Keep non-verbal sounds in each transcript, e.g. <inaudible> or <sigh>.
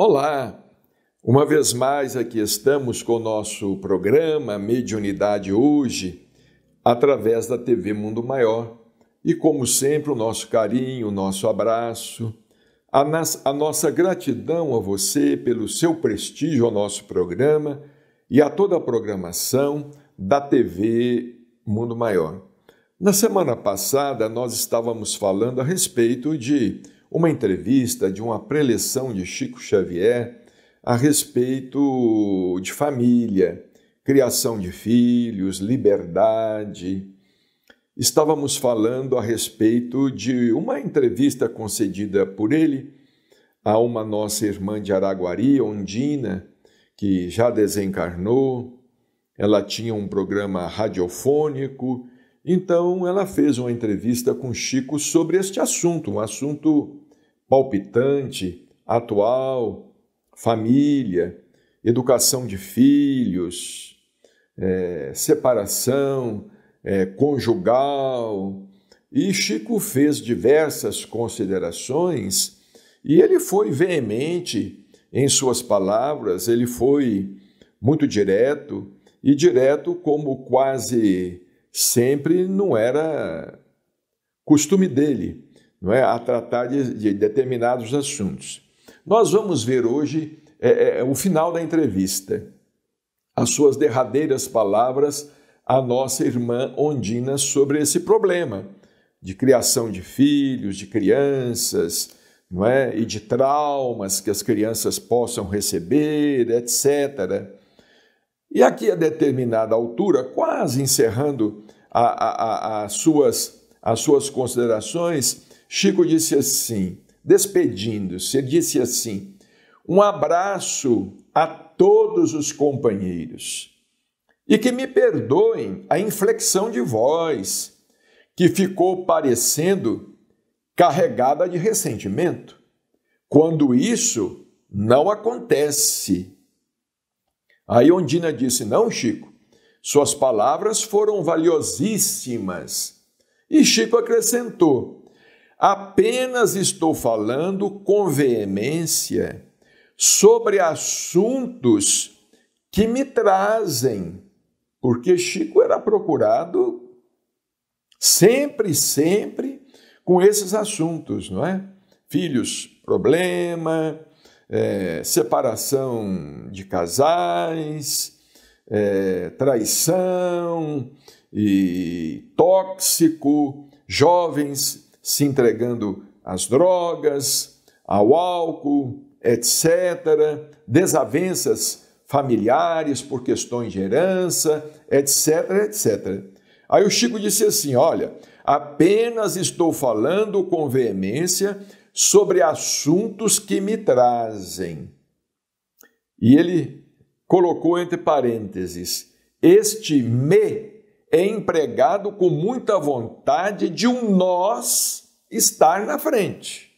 Olá! Uma vez mais aqui estamos com o nosso programa Mediunidade Hoje, através da TV Mundo Maior. E como sempre, o nosso carinho, o nosso abraço, a, nas, a nossa gratidão a você pelo seu prestígio ao nosso programa e a toda a programação da TV Mundo Maior. Na semana passada, nós estávamos falando a respeito de uma entrevista de uma preleção de Chico Xavier a respeito de família, criação de filhos, liberdade. Estávamos falando a respeito de uma entrevista concedida por ele a uma nossa irmã de Araguari, Ondina, que já desencarnou. Ela tinha um programa radiofônico, então ela fez uma entrevista com Chico sobre este assunto, um assunto palpitante, atual, família, educação de filhos, é, separação é, conjugal. E Chico fez diversas considerações e ele foi veemente em suas palavras, ele foi muito direto e direto como quase sempre não era costume dele não é, a tratar de, de determinados assuntos. Nós vamos ver hoje é, é, é, o final da entrevista, as suas derradeiras palavras à nossa irmã Ondina sobre esse problema de criação de filhos, de crianças, não é? e de traumas que as crianças possam receber, etc. E aqui, a determinada altura, quase encerrando a, a, a, as, suas, as suas considerações, Chico disse assim, despedindo-se, disse assim: um abraço a todos os companheiros e que me perdoem a inflexão de voz que ficou parecendo carregada de ressentimento, quando isso não acontece. Aí Ondina disse: Não, Chico, suas palavras foram valiosíssimas. E Chico acrescentou: Apenas estou falando com veemência sobre assuntos que me trazem, porque Chico era procurado sempre, sempre com esses assuntos, não é? Filhos, problema, é, separação de casais, é, traição e tóxico, jovens se entregando às drogas, ao álcool, etc., desavenças familiares por questões de herança, etc., etc. Aí o Chico disse assim: Olha, apenas estou falando com veemência sobre assuntos que me trazem. E ele colocou entre parênteses: Este me é empregado com muita vontade de um nós estar na frente.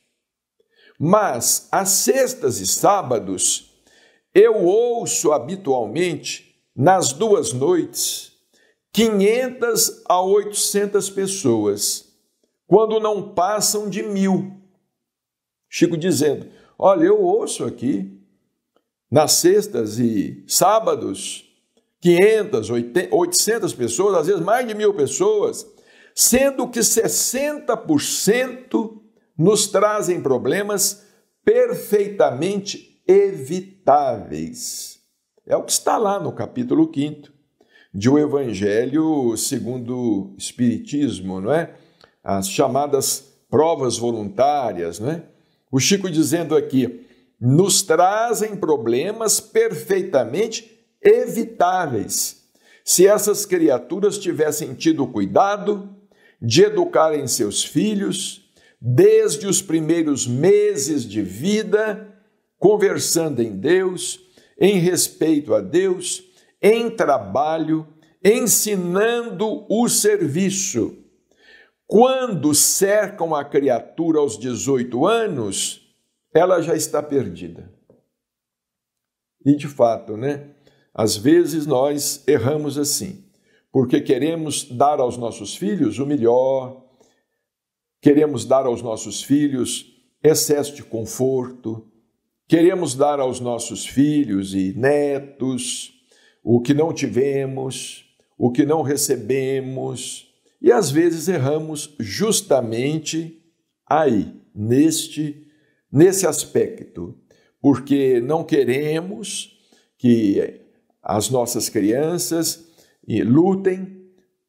Mas às sextas e sábados, eu ouço habitualmente, nas duas noites, 500 a 800 pessoas, quando não passam de mil. Chico dizendo: Olha, eu ouço aqui, nas sextas e sábados, 500, 800 pessoas, às vezes mais de mil pessoas, sendo que 60% nos trazem problemas perfeitamente evitáveis. É o que está lá no capítulo 5 de O Evangelho segundo o Espiritismo, não é? As chamadas provas voluntárias, não é? O Chico dizendo aqui, nos trazem problemas perfeitamente evitáveis se essas criaturas tivessem tido cuidado de educarem seus filhos desde os primeiros meses de vida, conversando em Deus, em respeito a Deus, em trabalho, ensinando o serviço. Quando cercam a criatura aos 18 anos, ela já está perdida. E de fato, né? Às vezes nós erramos assim, porque queremos dar aos nossos filhos o melhor, queremos dar aos nossos filhos excesso de conforto, queremos dar aos nossos filhos e netos o que não tivemos, o que não recebemos, e às vezes erramos justamente aí, neste nesse aspecto, porque não queremos que as nossas crianças lutem,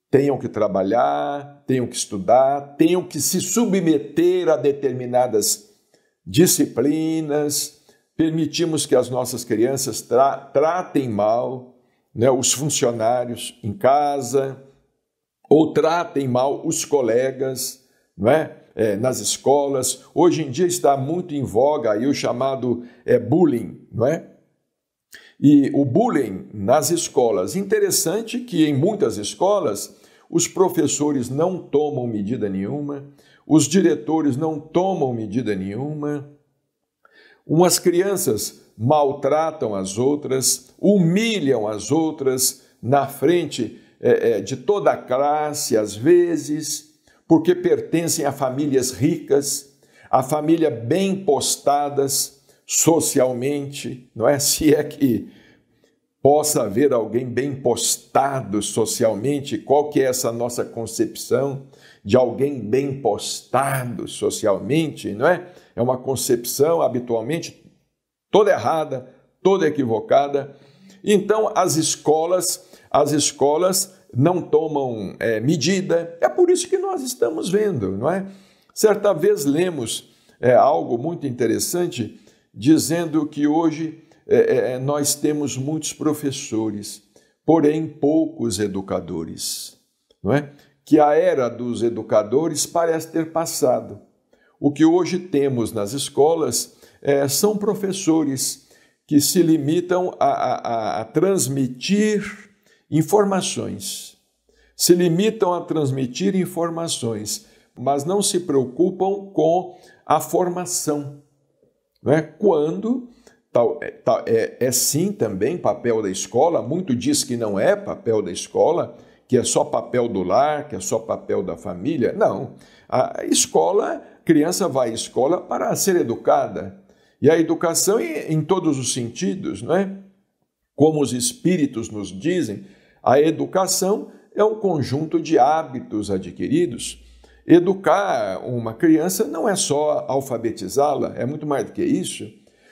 tenham que trabalhar, tenham que estudar, tenham que se submeter a determinadas disciplinas, permitimos que as nossas crianças tra tratem mal né, os funcionários em casa, ou tratem mal os colegas, não é? É, nas escolas. Hoje em dia está muito em voga aí o chamado é, bullying, não é? E o bullying nas escolas. Interessante que em muitas escolas os professores não tomam medida nenhuma, os diretores não tomam medida nenhuma, umas crianças maltratam as outras, humilham as outras na frente é, é, de toda a classe, às vezes, porque pertencem a famílias ricas, a família bem postadas socialmente, não é? <laughs> Se é que possa haver alguém bem postado socialmente, qual que é essa nossa concepção de alguém bem postado socialmente, não é? É uma concepção habitualmente toda errada, toda equivocada. Então as escolas, as escolas não tomam é, medida. É por isso que nós estamos vendo, não é? Certa vez lemos é, algo muito interessante dizendo que hoje é, é, é, nós temos muitos professores, porém poucos educadores, não é? Que a era dos educadores parece ter passado. O que hoje temos nas escolas é, são professores que se limitam a, a, a transmitir informações, se limitam a transmitir informações, mas não se preocupam com a formação né? Quando tal, é, tal, é, é sim também papel da escola, muito diz que não é papel da escola, que é só papel do lar, que é só papel da família. Não. A escola, criança vai à escola para ser educada. E a educação em todos os sentidos, não é? Como os espíritos nos dizem, a educação é um conjunto de hábitos adquiridos Educar uma criança não é só alfabetizá-la, é muito mais do que isso.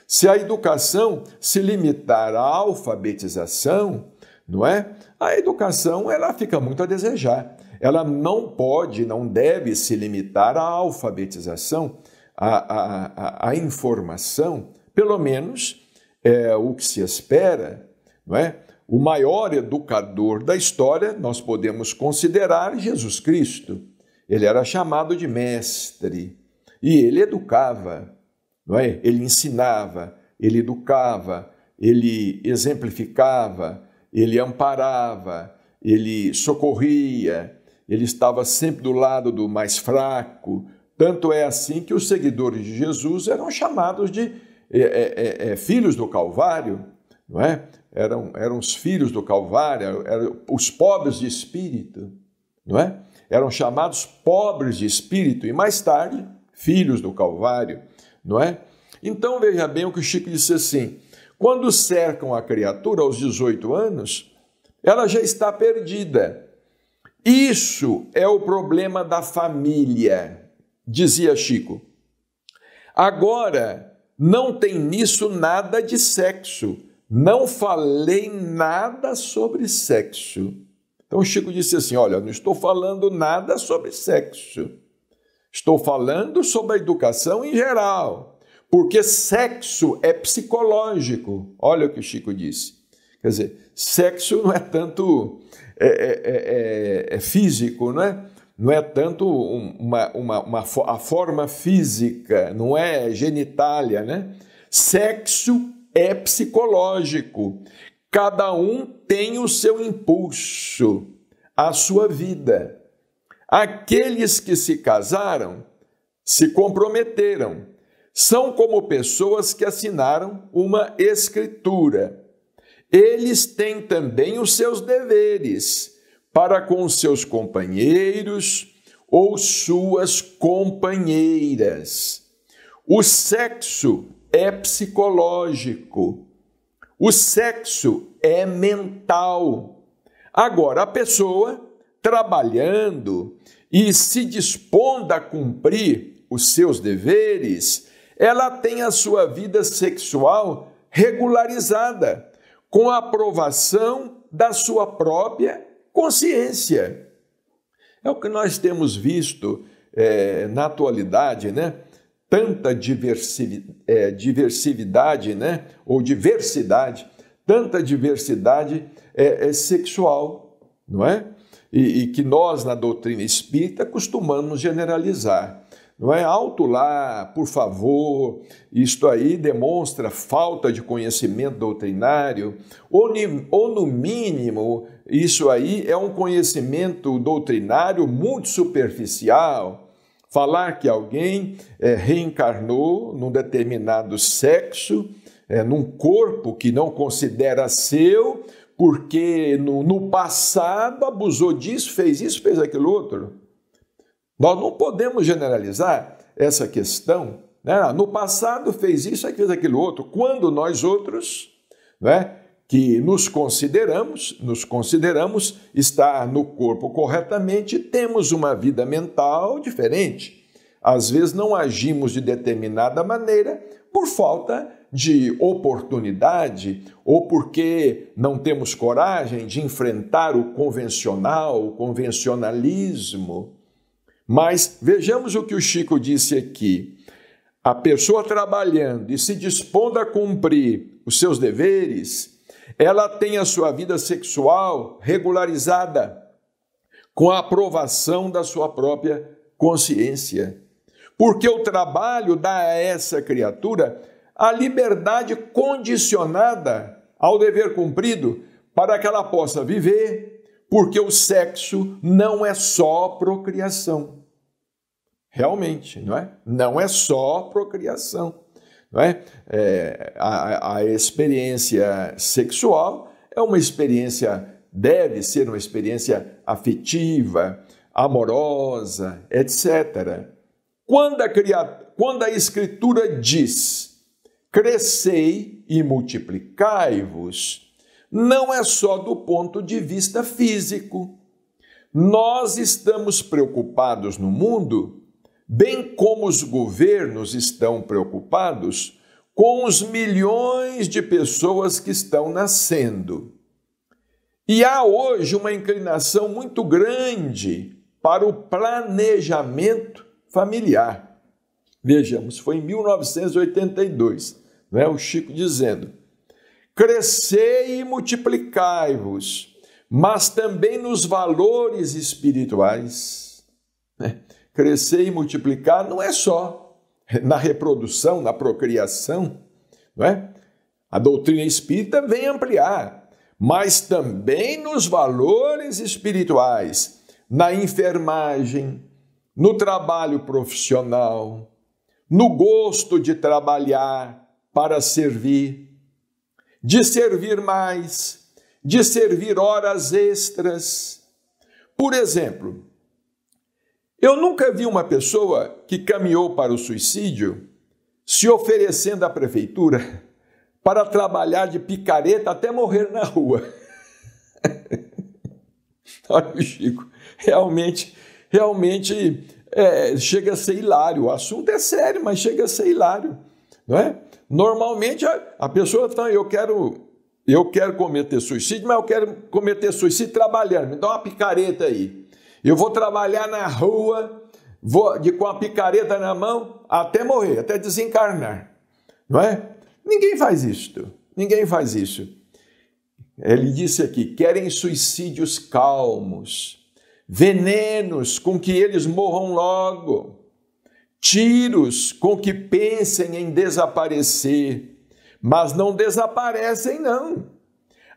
Se a educação se limitar à alfabetização, não é? A educação ela fica muito a desejar. Ela não pode, não deve se limitar à alfabetização, à, à, à informação, pelo menos é o que se espera, não é? O maior educador da história nós podemos considerar Jesus Cristo. Ele era chamado de mestre e ele educava, não é? Ele ensinava, ele educava, ele exemplificava, ele amparava, ele socorria, ele estava sempre do lado do mais fraco. Tanto é assim que os seguidores de Jesus eram chamados de é, é, é, é filhos do Calvário, não é? Eram, eram os filhos do Calvário, eram os pobres de espírito, não é? eram chamados pobres de espírito e mais tarde filhos do Calvário, não é? Então veja bem o que o Chico disse assim: quando cercam a criatura aos 18 anos, ela já está perdida. Isso é o problema da família, dizia Chico. Agora, não tem nisso nada de sexo. Não falei nada sobre sexo. Então Chico disse assim: Olha, não estou falando nada sobre sexo. Estou falando sobre a educação em geral. Porque sexo é psicológico. Olha o que o Chico disse. Quer dizer, sexo não é tanto é, é, é, é, é físico, não é? Não é tanto uma, uma, uma, a forma física, não é genitália, né? Sexo é psicológico. Cada um tem o seu impulso, a sua vida. Aqueles que se casaram se comprometeram. São como pessoas que assinaram uma escritura. Eles têm também os seus deveres para com seus companheiros ou suas companheiras. O sexo é psicológico o sexo é mental. Agora, a pessoa trabalhando e se dispondo a cumprir os seus deveres, ela tem a sua vida sexual regularizada, com a aprovação da sua própria consciência. É o que nós temos visto é, na atualidade, né? tanta é, diversidade, né? ou diversidade, tanta diversidade é, é sexual, não é? E, e, que nós, na doutrina espírita, costumamos generalizar. Não é alto lá, por favor, isto aí demonstra falta de conhecimento doutrinário, ou, ou no mínimo, isso aí é um conhecimento doutrinário muito superficial, Falar que alguém é, reencarnou num determinado sexo, é, num corpo que não considera seu, porque no, no passado abusou disso, fez isso, fez aquilo outro. Nós não podemos generalizar essa questão. Né? Ah, no passado fez isso, fez aquilo outro. Quando nós outros né, que nos consideramos, nos consideramos estar no corpo corretamente, temos uma vida mental diferente. Às vezes não agimos de determinada maneira por falta de oportunidade ou porque não temos coragem de enfrentar o convencional, o convencionalismo. Mas vejamos o que o Chico disse aqui. A pessoa trabalhando e se dispondo a cumprir os seus deveres, ela tem a sua vida sexual regularizada com a aprovação da sua própria consciência. Porque o trabalho dá a essa criatura a liberdade condicionada ao dever cumprido para que ela possa viver, porque o sexo não é só procriação. Realmente, não é? Não é só procriação. Né? é? é a, a experiência sexual é uma experiência, deve ser uma experiência afetiva, amorosa, etc. Quando a, criatura, quando a Escritura diz: crescei e multiplicai-vos, não é só do ponto de vista físico. Nós estamos preocupados no mundo bem como os governos estão preocupados com os milhões de pessoas que estão nascendo. E há hoje uma inclinação muito grande para o planejamento familiar. Vejamos, foi em 1982, né, o Chico dizendo: Crescei e multiplicai-vos, mas também nos valores espirituais. Né? crescer e multiplicar não é só na reprodução, na procriação, não é? A doutrina espírita vem ampliar, mas também nos valores espirituais, na enfermagem, no trabalho profissional, no gosto de trabalhar para servir, de servir mais, de servir horas extras. Por exemplo, eu nunca vi uma pessoa que caminhou para o suicídio se oferecendo à prefeitura para trabalhar de picareta até morrer na rua. <laughs> Olha o Chico, realmente, realmente é, chega a ser hilário. O assunto é sério, mas chega a ser hilário, não é? Normalmente a, a pessoa está, eu quero, eu quero cometer suicídio, mas eu quero cometer suicídio trabalhando. Me dá uma picareta aí. Eu vou trabalhar na rua vou, de, com a picareta na mão até morrer, até desencarnar. Não é? Ninguém faz isto. Ninguém faz isso. Ele disse aqui: querem suicídios calmos, venenos com que eles morram logo, tiros com que pensem em desaparecer, mas não desaparecem, não.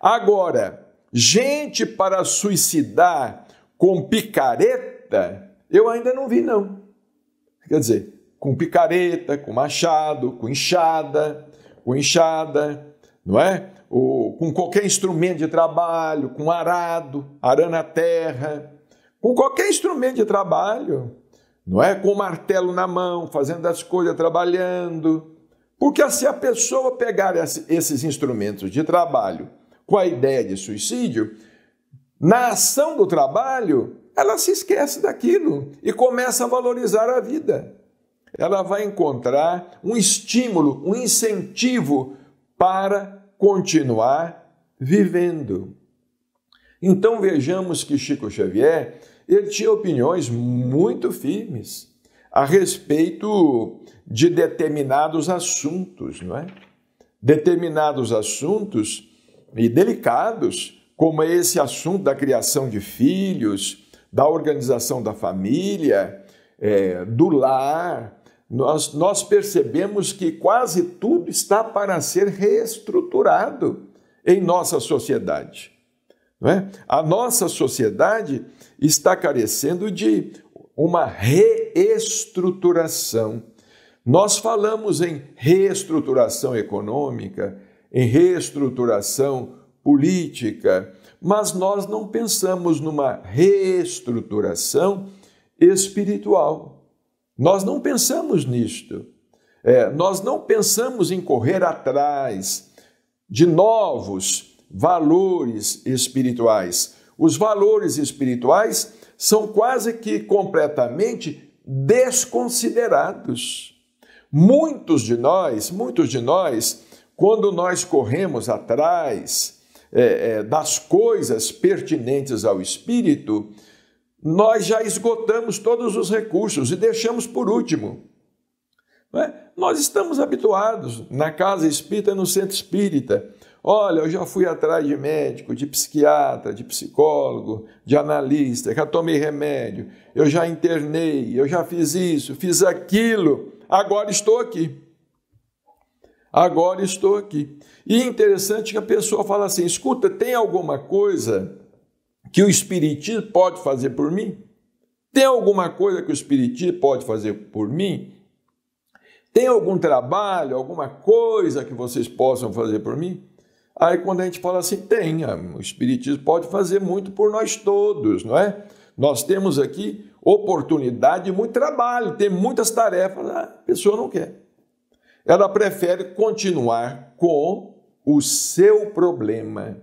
Agora, gente para suicidar com picareta, eu ainda não vi, não. Quer dizer, com picareta, com machado, com enxada, com enxada, não é? Ou com qualquer instrumento de trabalho, com arado, arando a terra, com qualquer instrumento de trabalho, não é? Com martelo na mão, fazendo as coisas, trabalhando. Porque se a pessoa pegar esses instrumentos de trabalho com a ideia de suicídio, na ação do trabalho, ela se esquece daquilo e começa a valorizar a vida. Ela vai encontrar um estímulo, um incentivo para continuar vivendo. Então vejamos que Chico Xavier ele tinha opiniões muito firmes a respeito de determinados assuntos, não é? Determinados assuntos e delicados como é esse assunto da criação de filhos, da organização da família, é, do lar, nós, nós percebemos que quase tudo está para ser reestruturado em nossa sociedade. É? A nossa sociedade está carecendo de uma reestruturação. Nós falamos em reestruturação econômica, em reestruturação política, mas nós não pensamos numa reestruturação espiritual. Nós não pensamos nisto. É, nós não pensamos em correr atrás de novos valores espirituais. Os valores espirituais são quase que completamente desconsiderados. Muitos de nós, muitos de nós, quando nós corremos atrás é, é, das coisas pertinentes ao espírito, nós já esgotamos todos os recursos e deixamos por último. É? Nós estamos habituados na casa espírita, no centro espírita. Olha, eu já fui atrás de médico, de psiquiatra, de psicólogo, de analista, já tomei remédio, eu já internei, eu já fiz isso, fiz aquilo, agora estou aqui agora estou aqui. E é interessante que a pessoa fala assim: escuta, tem alguma coisa que o Espiritismo pode fazer por mim? Tem alguma coisa que o Espiritismo pode fazer por mim? Tem algum trabalho, alguma coisa que vocês possam fazer por mim? Aí quando a gente fala assim, tem, ah, o Espiritismo pode fazer muito por nós todos, não é? Nós temos aqui oportunidade muito trabalho, tem muitas tarefas, a pessoa não quer ela prefere continuar com o seu problema.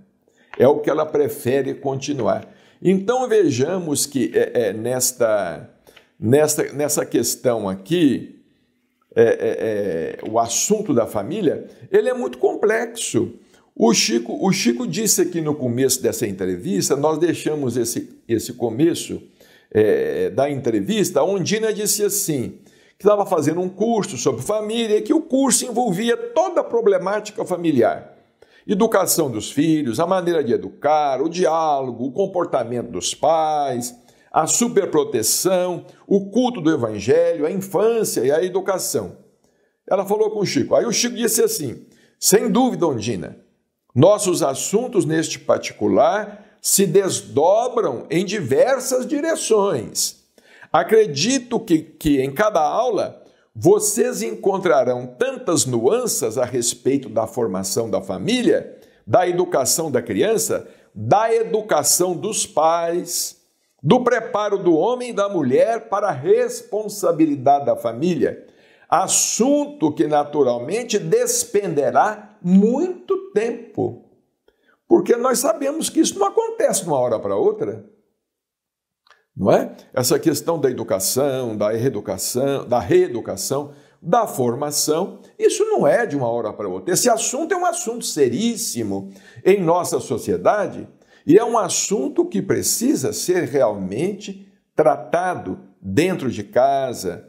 É o que ela prefere continuar. Então vejamos que é, é, nesta, nesta, nessa questão aqui, é, é, é o assunto da família, ele é muito complexo. O Chico, o Chico disse aqui no começo dessa entrevista, nós deixamos esse, esse começo é, da entrevista, a Ondina disse assim, que estava fazendo um curso sobre família e que o curso envolvia toda a problemática familiar. Educação dos filhos, a maneira de educar, o diálogo, o comportamento dos pais, a superproteção, o culto do evangelho, a infância e a educação. Ela falou com o Chico. Aí o Chico disse assim: sem dúvida, Ondina, nossos assuntos neste particular se desdobram em diversas direções Acredito que, que em cada aula vocês encontrarão tantas nuances a respeito da formação da família, da educação da criança, da educação dos pais, do preparo do homem e da mulher para a responsabilidade da família. Assunto que naturalmente despenderá muito tempo. Porque nós sabemos que isso não acontece de uma hora para outra não é? Essa questão da educação, da reeducação, da reeducação, da formação, isso não é de uma hora para outra. Esse assunto é um assunto seríssimo em nossa sociedade e é um assunto que precisa ser realmente tratado dentro de casa,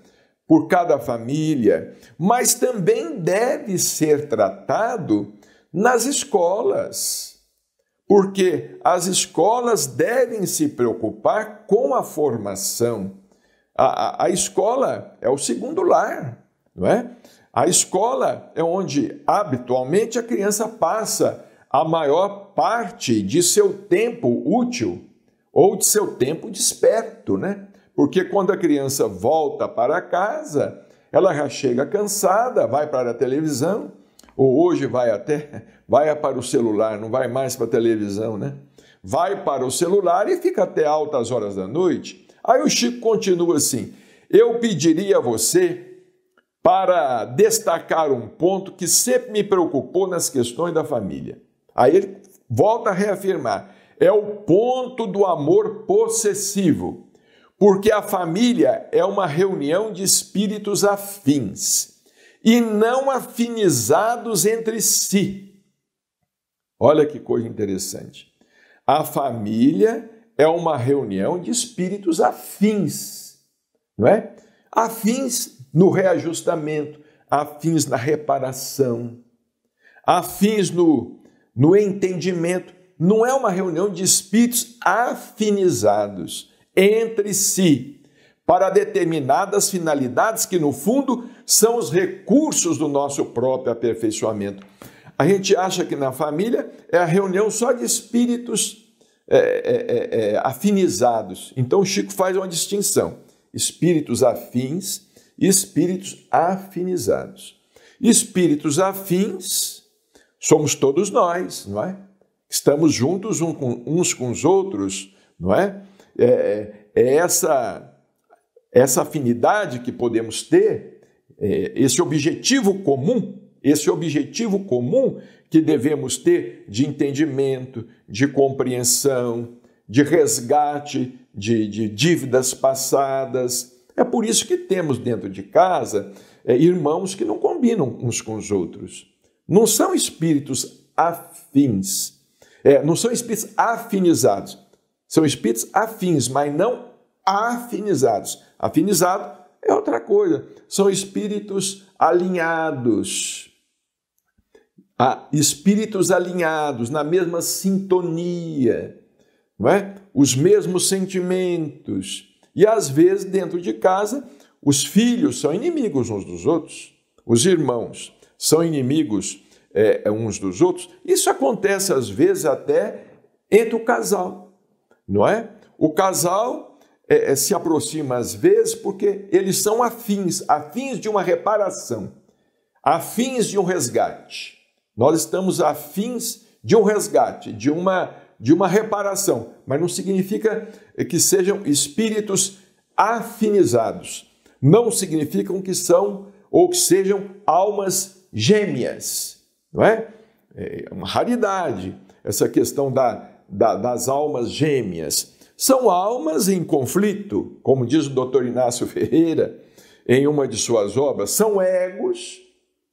por cada família, mas também deve ser tratado nas escolas porque as escolas devem se preocupar com a formação. A, a, a escola é o segundo lar, não é? A escola é onde habitualmente a criança passa a maior parte de seu tempo útil ou de seu tempo desperto, né? Porque quando a criança volta para casa, ela já chega cansada, vai para a televisão, ou hoje vai até vai para o celular, não vai mais para a televisão, né? Vai para o celular e fica até altas horas da noite. Aí o Chico continua assim: eu pediria a você para destacar um ponto que sempre me preocupou nas questões da família. Aí ele volta a reafirmar: é o ponto do amor possessivo, porque a família é uma reunião de espíritos afins e não afinizados entre si Olha que coisa interessante. A família é uma reunião de espíritos afins, não é? Afins no reajustamento, afins na reparação, afins no, no entendimento. Não é uma reunião de espíritos afinizados entre si para determinadas finalidades que, no fundo, são os recursos do nosso próprio aperfeiçoamento. A gente acha que na família é a reunião só de espíritos é, é, é, é, afinizados. Então, Chico faz uma distinção: espíritos afins e espíritos afinizados. Espíritos afins somos todos nós, não é? Estamos juntos uns com os outros, não é? É, é? é, essa, essa afinidade que podemos ter, esse objetivo comum esse objetivo comum que devemos ter de entendimento, de compreensão, de resgate de, de dívidas passadas. É por isso que temos dentro de casa é, irmãos que não combinam uns com os outros. Não são espíritos afins, é, não são espíritos afinizados. São espíritos afins, mas não afinizados. Afinizado é outra coisa. São espíritos alinhados ah, espíritos alinhados, na mesma sintonia, não é? os mesmos sentimentos. E às vezes, dentro de casa, os filhos são inimigos uns dos outros, os irmãos são inimigos é, é uns dos outros. Isso acontece às vezes até entre o casal, não é? O casal é, é, se aproxima às vezes porque eles são afins afins de uma reparação, afins de um resgate. Nós estamos afins de um resgate, de uma, de uma reparação, mas não significa que sejam espíritos afinizados. Não significam que são ou que sejam almas gêmeas, não é? É, é uma raridade essa questão da, da, das almas gêmeas. São almas em conflito, como diz o Dr. Inácio Ferreira em uma de suas obras, são egos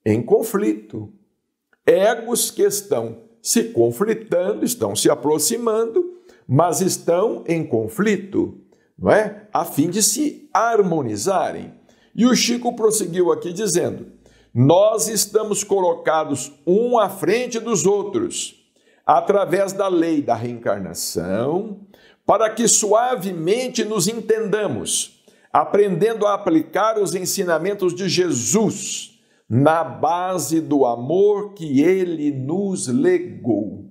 em conflito egos que estão se conflitando, estão se aproximando, mas estão em conflito, não é? A fim de se harmonizarem. E o Chico prosseguiu aqui dizendo: Nós estamos colocados um à frente dos outros, através da lei da reencarnação, para que suavemente nos entendamos, aprendendo a aplicar os ensinamentos de Jesus na base do amor que ele nos legou.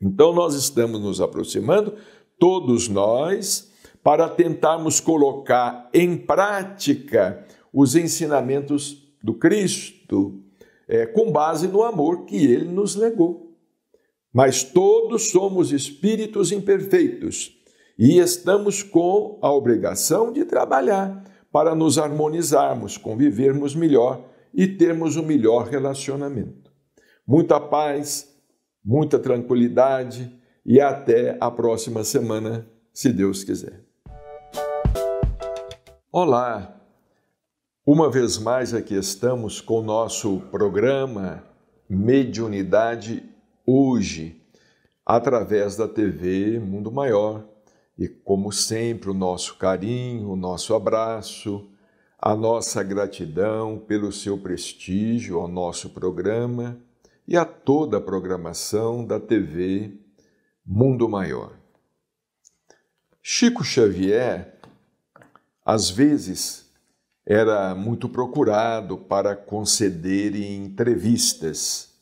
Então nós estamos nos aproximando, todos nós, para tentarmos colocar em prática os ensinamentos do Cristo, é, com base no amor que ele nos legou. Mas todos somos espíritos imperfeitos e estamos com a obrigação de trabalhar para nos harmonizarmos, convivermos melhor e termos um melhor relacionamento. Muita paz, muita tranquilidade e até a próxima semana, se Deus quiser. Olá! Uma vez mais aqui estamos com o nosso programa Mediunidade Hoje, através da TV Mundo Maior e como sempre, o nosso carinho, o nosso abraço, a nossa gratidão pelo seu prestígio ao nosso programa e a toda a programação da TV Mundo Maior. Chico Xavier, às vezes, era muito procurado para conceder entrevistas.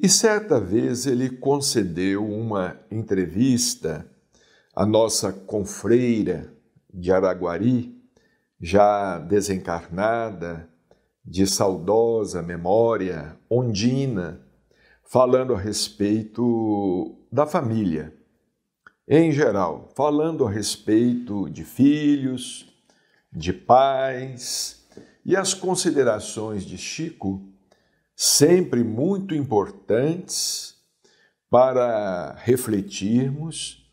E certa vez ele concedeu uma entrevista a nossa confreira de Araguari, já desencarnada, de saudosa memória, Ondina, falando a respeito da família, em geral, falando a respeito de filhos, de pais e as considerações de Chico, sempre muito importantes para refletirmos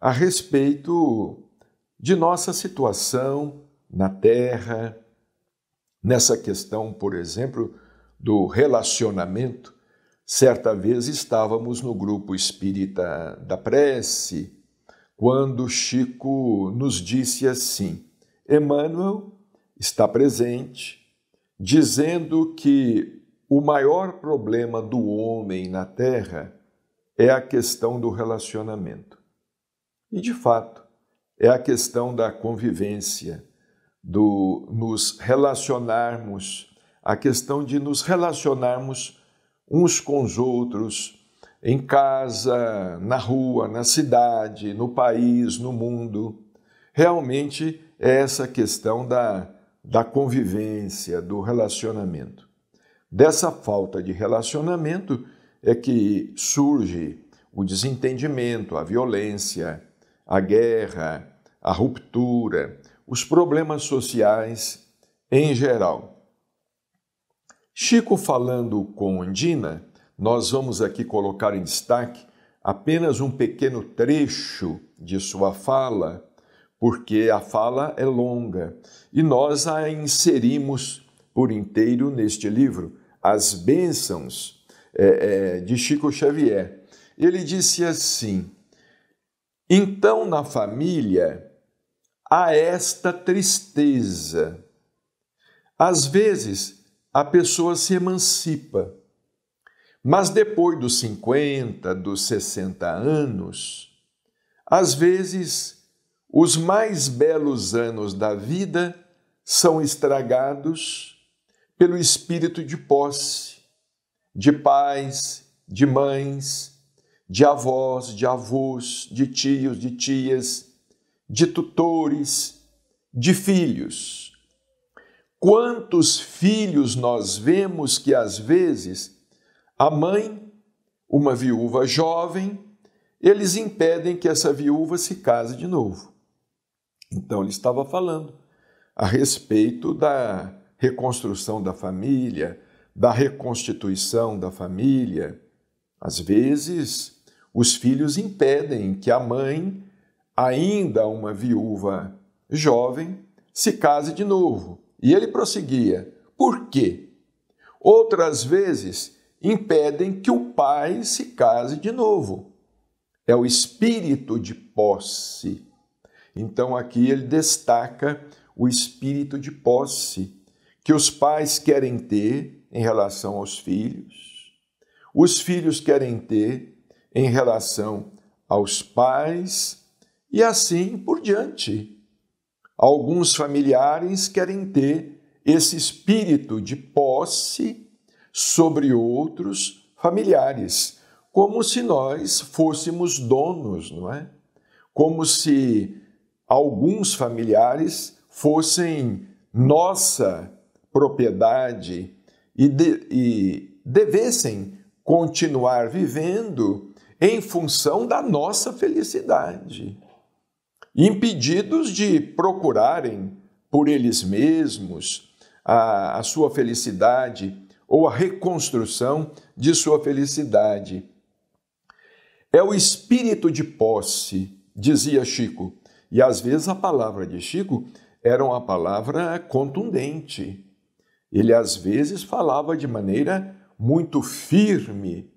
a respeito de nossa situação na Terra, nessa questão, por exemplo, do relacionamento. Certa vez estávamos no grupo espírita da prece, quando Chico nos disse assim: Emmanuel está presente, dizendo que o maior problema do homem na Terra é a questão do relacionamento. E, de fato, é a questão da convivência, do nos relacionarmos, a questão de nos relacionarmos uns com os outros, em casa, na rua, na cidade, no país, no mundo. Realmente é essa questão da, da convivência, do relacionamento. Dessa falta de relacionamento é que surge o desentendimento, a violência, a guerra, a ruptura, os problemas sociais em geral. Chico falando com Ondina, nós vamos aqui colocar em destaque apenas um pequeno trecho de sua fala, porque a fala é longa e nós a inserimos por inteiro neste livro, As Bênçãos é, é, de Chico Xavier. Ele disse assim. Então, na família, há esta tristeza. Às vezes, a pessoa se emancipa, mas depois dos 50, dos 60 anos, às vezes, os mais belos anos da vida são estragados pelo espírito de posse, de pais, de mães, de avós, de avós, de tios, de tias, de tutores, de filhos. Quantos filhos nós vemos que às vezes a mãe, uma viúva jovem, eles impedem que essa viúva se case de novo. Então ele estava falando a respeito da reconstrução da família, da reconstituição da família. Às vezes, os filhos impedem que a mãe, ainda uma viúva jovem, se case de novo. E ele prosseguia: por quê? Outras vezes impedem que o pai se case de novo. É o espírito de posse. Então aqui ele destaca o espírito de posse que os pais querem ter em relação aos filhos, os filhos querem ter em relação aos pais e assim por diante. Alguns familiares querem ter esse espírito de posse sobre outros familiares, como se nós fôssemos donos, não é? Como se alguns familiares fossem nossa propriedade e, de, e devessem continuar vivendo em função da nossa felicidade, impedidos de procurarem por eles mesmos a, a sua felicidade ou a reconstrução de sua felicidade. É o espírito de posse, dizia Chico. E às vezes a palavra de Chico era uma palavra contundente. Ele às vezes falava de maneira muito firme,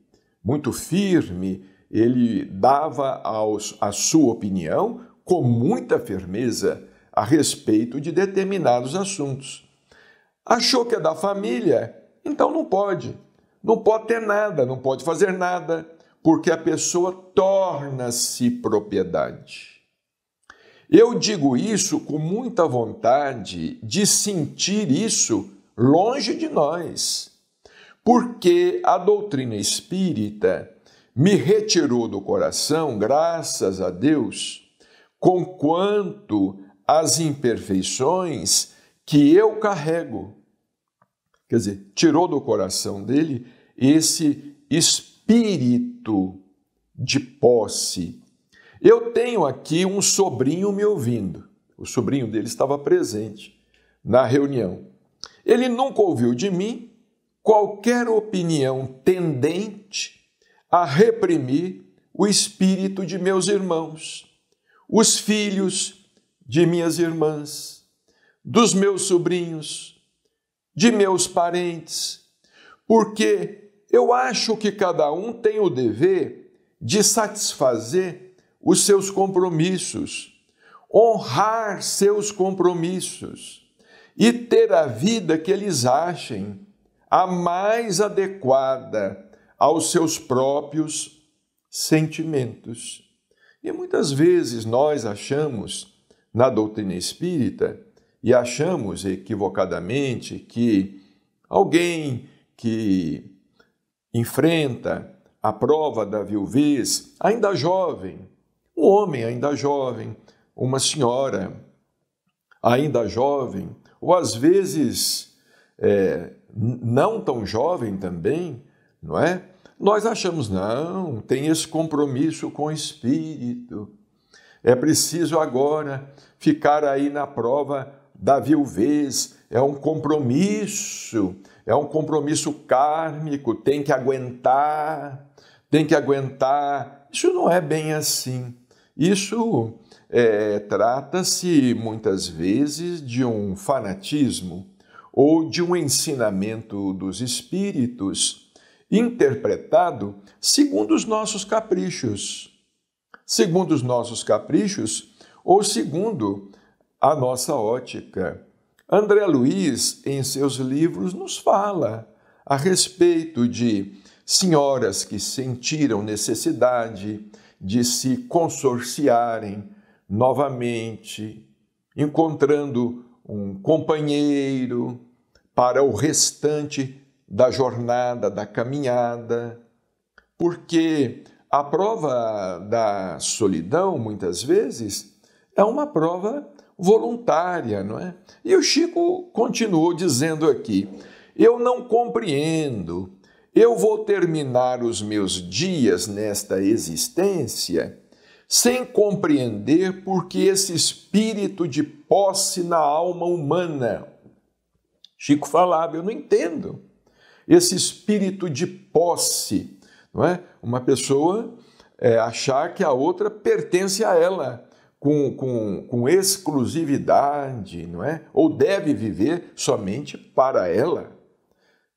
muito firme, ele dava aos, a sua opinião com muita firmeza a respeito de determinados assuntos. Achou que é da família? Então não pode. Não pode ter nada, não pode fazer nada, porque a pessoa torna-se propriedade. Eu digo isso com muita vontade de sentir isso longe de nós, porque a doutrina espírita me retirou do coração, graças a Deus, conquanto as imperfeições que eu carrego. Quer dizer, tirou do coração dele esse espírito de posse. Eu tenho aqui um sobrinho me ouvindo. O sobrinho dele estava presente na reunião. Ele nunca ouviu de mim qualquer opinião tendente a reprimir o espírito de meus irmãos, os filhos de minhas irmãs, dos meus sobrinhos, de meus parentes, porque eu acho que cada um tem o dever de satisfazer os seus compromissos, honrar seus compromissos e ter a vida que eles achem a mais adequada aos seus próprios sentimentos. E muitas vezes nós achamos na doutrina espírita e achamos equivocadamente que alguém que enfrenta a prova da viuvez, ainda jovem, um homem ainda jovem, uma senhora ainda jovem, ou às vezes é, não tão jovem também, não é? Nós achamos, não, tem esse compromisso com o Espírito. É preciso agora ficar aí na prova da viuvez. É um compromisso, é um compromisso kármico, tem que aguentar, tem que aguentar. Isso não é bem assim. Isso é, trata-se muitas vezes de um fanatismo ou de um ensinamento dos espíritos interpretado segundo os nossos caprichos. Segundo os nossos caprichos ou segundo a nossa ótica. André Luiz, em seus livros, nos fala a respeito de senhoras que sentiram necessidade de se consorciarem novamente, encontrando um companheiro para o restante da jornada, da caminhada, porque a prova da solidão, muitas vezes, é uma prova voluntária, não é? E o Chico continuou dizendo aqui: Eu não compreendo, eu vou terminar os meus dias nesta existência sem compreender por que esse espírito de posse na alma humana. Chico falava: Eu não entendo esse espírito de posse, não é? Uma pessoa é, achar que a outra pertence a ela com, com, com exclusividade, não é? Ou deve viver somente para ela.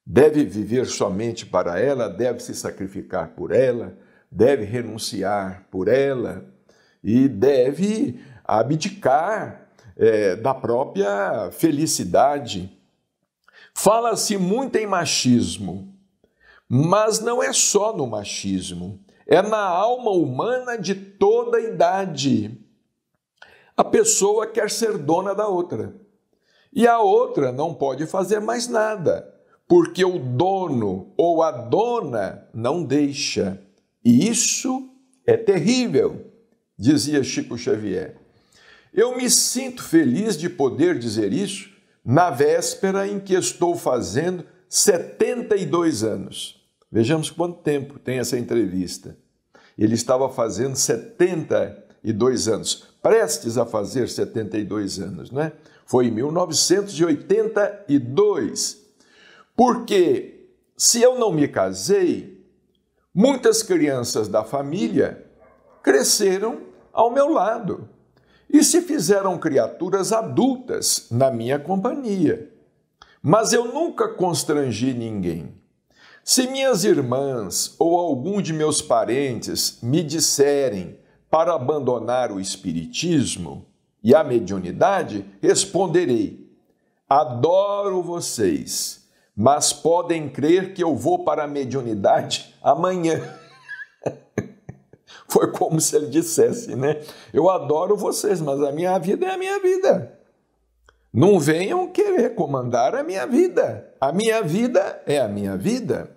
Deve viver somente para ela, deve se sacrificar por ela, deve renunciar por ela e deve abdicar é, da própria felicidade Fala-se muito em machismo, mas não é só no machismo, é na alma humana de toda a idade. A pessoa quer ser dona da outra. E a outra não pode fazer mais nada, porque o dono ou a dona não deixa. E isso é terrível, dizia Chico Xavier. Eu me sinto feliz de poder dizer isso, na véspera em que estou fazendo 72 anos. Vejamos quanto tempo tem essa entrevista. Ele estava fazendo 72 anos, prestes a fazer 72 anos, né? Foi em 1982. Porque se eu não me casei, muitas crianças da família cresceram ao meu lado e se fizeram criaturas adultas na minha companhia. Mas eu nunca constrangi ninguém. Se minhas irmãs ou algum de meus parentes me disserem para abandonar o espiritismo e a mediunidade, responderei: Adoro vocês, mas podem crer que eu vou para a mediunidade amanhã. <laughs> Foi como se ele dissesse, né? Eu adoro vocês, mas a minha vida é a minha vida. Não venham querer comandar a minha vida. A minha vida é a minha vida.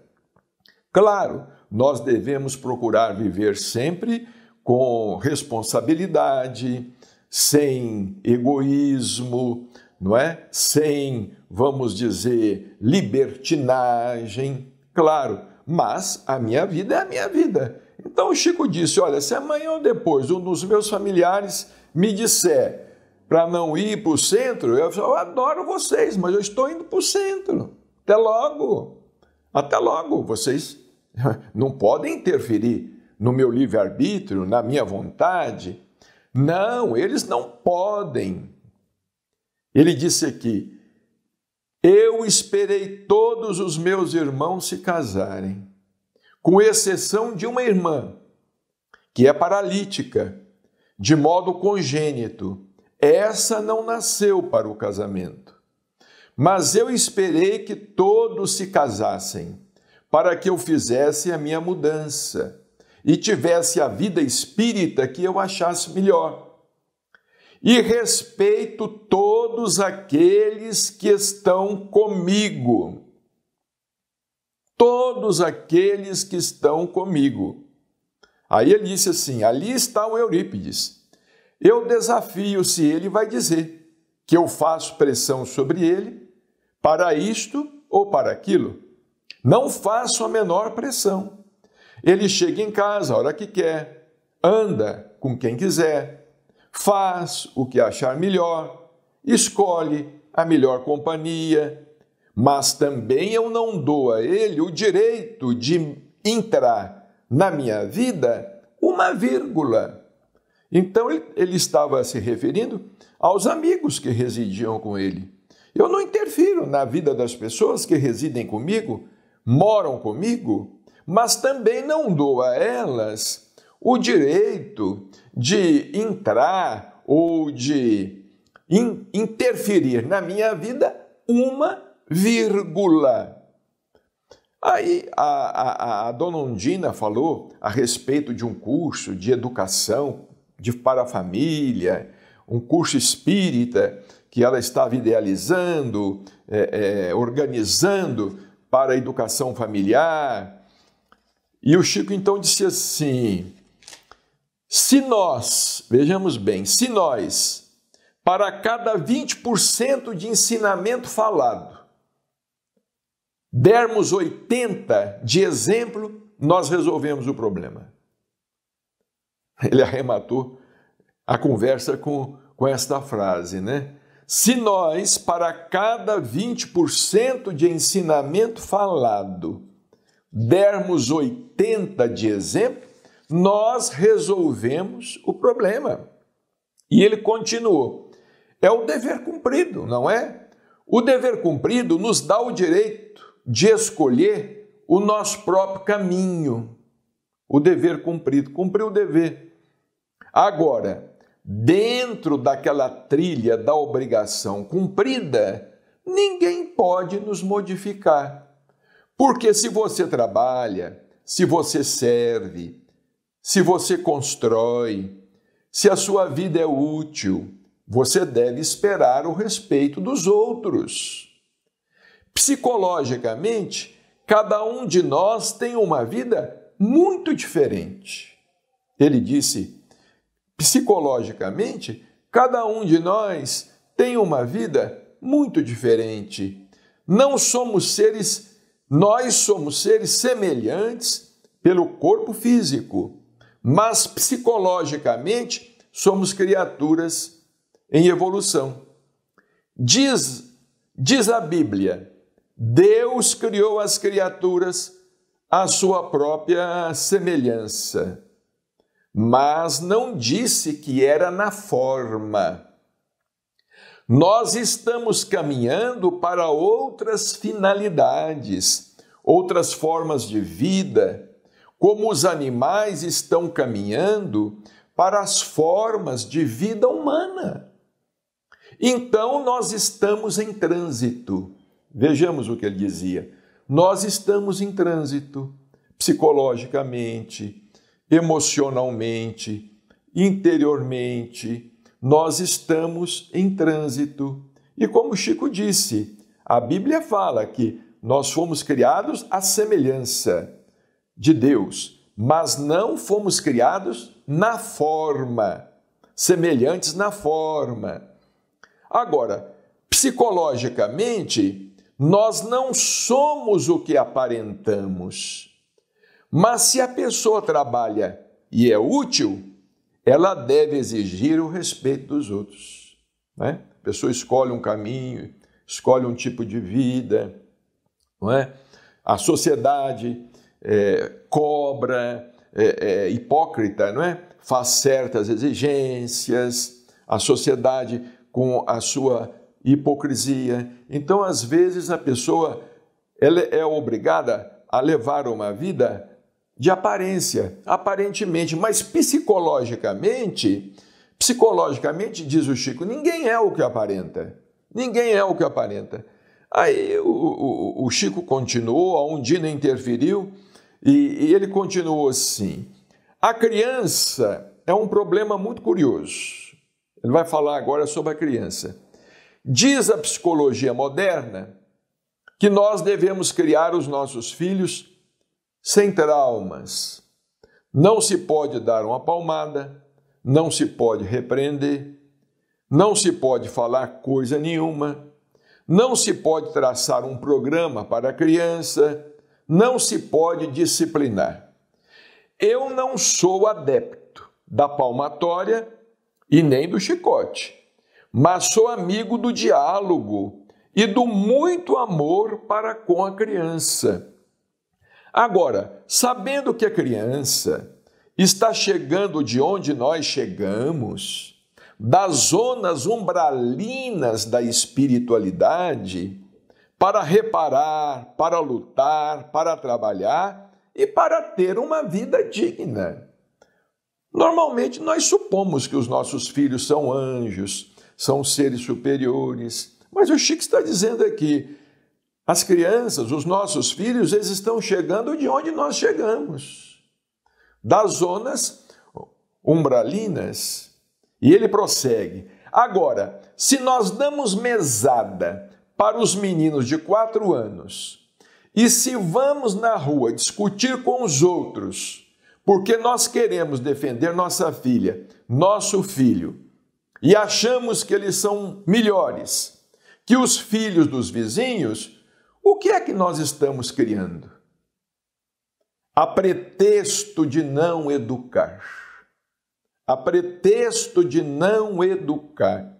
Claro, nós devemos procurar viver sempre com responsabilidade, sem egoísmo, não é? Sem, vamos dizer, libertinagem, claro, mas a minha vida é a minha vida. Então o Chico disse: Olha, se amanhã ou depois um dos meus familiares me disser para não ir para o centro, eu, eu adoro vocês, mas eu estou indo para o centro. Até logo. Até logo. Vocês <laughs> não podem interferir no meu livre-arbítrio, na minha vontade. Não, eles não podem. Ele disse aqui: Eu esperei todos os meus irmãos se casarem com exceção de uma irmã, que é paralítica, de modo congênito. Essa não nasceu para o casamento. Mas eu esperei que todos se casassem, para que eu fizesse a minha mudança e tivesse a vida espírita que eu achasse melhor e respeito todos aqueles que estão comigo todos aqueles que estão comigo. Aí ele disse assim: ali está o Eurípides. Eu desafio se ele vai dizer que eu faço pressão sobre ele para isto ou para aquilo. Não faço a menor pressão. Ele chega em casa a hora que quer, anda com quem quiser, faz o que achar melhor, escolhe a melhor companhia, mas também eu não dou a ele o direito de entrar na minha vida uma vírgula. Então ele estava se referindo aos amigos que residiam com ele. Eu não interfiro na vida das pessoas que residem comigo, moram comigo, mas também não dou a elas o direito de entrar ou de in interferir na minha vida uma vírgula. Aí a, a, a, dona Undina falou a respeito de um curso de educação de, para a família, um curso espírita que ela estava idealizando, é, é, organizando para a educação familiar. E o Chico então disse assim: se nós, vejamos bem, se nós, para cada 20% de ensinamento falado, dermos 80 de exemplo, nós resolvemos o problema. Ele arrematou a conversa com, com esta frase, né? Se nós, para cada 20% de ensinamento falado, dermos 80 de exemplo, nós resolvemos o problema. E ele continuou: é o dever cumprido, não é? O dever cumprido nos dá o direito de escolher o nosso próprio caminho, o dever cumprido, cumpriu o dever. Agora, dentro daquela trilha da obrigação cumprida, ninguém pode nos modificar. Porque se você trabalha, se você serve, se você constrói, se a sua vida é útil, você deve esperar o respeito dos outros psicologicamente, cada um de nós tem uma vida muito diferente. Ele disse: psicologicamente, cada um de nós tem uma vida muito diferente. Não somos seres, nós somos seres semelhantes pelo corpo físico, mas psicologicamente somos criaturas em evolução. Diz, diz a Bíblia Deus criou as criaturas à sua própria semelhança, mas não disse que era na forma. Nós estamos caminhando para outras finalidades, outras formas de vida, como os animais estão caminhando para as formas de vida humana. Então nós estamos em trânsito Vejamos o que ele dizia. Nós estamos em trânsito psicologicamente, emocionalmente, interiormente, nós estamos em trânsito. E como Chico disse, a Bíblia fala que nós fomos criados à semelhança de Deus, mas não fomos criados na forma, semelhantes na forma. Agora, psicologicamente, nós não somos o que aparentamos. Mas se a pessoa trabalha e é útil, ela deve exigir o respeito dos outros. Né? A pessoa escolhe um caminho, escolhe um tipo de vida, não é? a sociedade é, cobra, é, é, hipócrita, não é? faz certas exigências, a sociedade, com a sua hipocrisia. Então, às vezes, a pessoa ela é obrigada a levar uma vida de aparência, aparentemente, mas psicologicamente, psicologicamente, diz o Chico, ninguém é o que aparenta. Ninguém é o que aparenta. Aí o, o, o Chico continuou, a Undina interferiu e, e ele continuou assim. A criança é um problema muito curioso. Ele vai falar agora sobre a criança. Diz a psicologia moderna que nós devemos criar os nossos filhos sem traumas. Não se pode dar uma palmada, não se pode repreender, não se pode falar coisa nenhuma, não se pode traçar um programa para a criança, não se pode disciplinar. Eu não sou adepto da palmatória e nem do chicote mas sou amigo do diálogo e do muito amor para com a criança. Agora, sabendo que a criança está chegando de onde nós chegamos, das zonas umbralinas da espiritualidade, para reparar, para lutar, para trabalhar e para ter uma vida digna. Normalmente nós supomos que os nossos filhos são anjos, são seres superiores. Mas o Chico está dizendo aqui: as crianças, os nossos filhos, eles estão chegando de onde nós chegamos das zonas umbralinas. E ele prossegue. Agora, se nós damos mesada para os meninos de quatro anos e se vamos na rua discutir com os outros porque nós queremos defender nossa filha, nosso filho, e achamos que eles são melhores que os filhos dos vizinhos, o que é que nós estamos criando? A pretexto de não educar. A pretexto de não educar.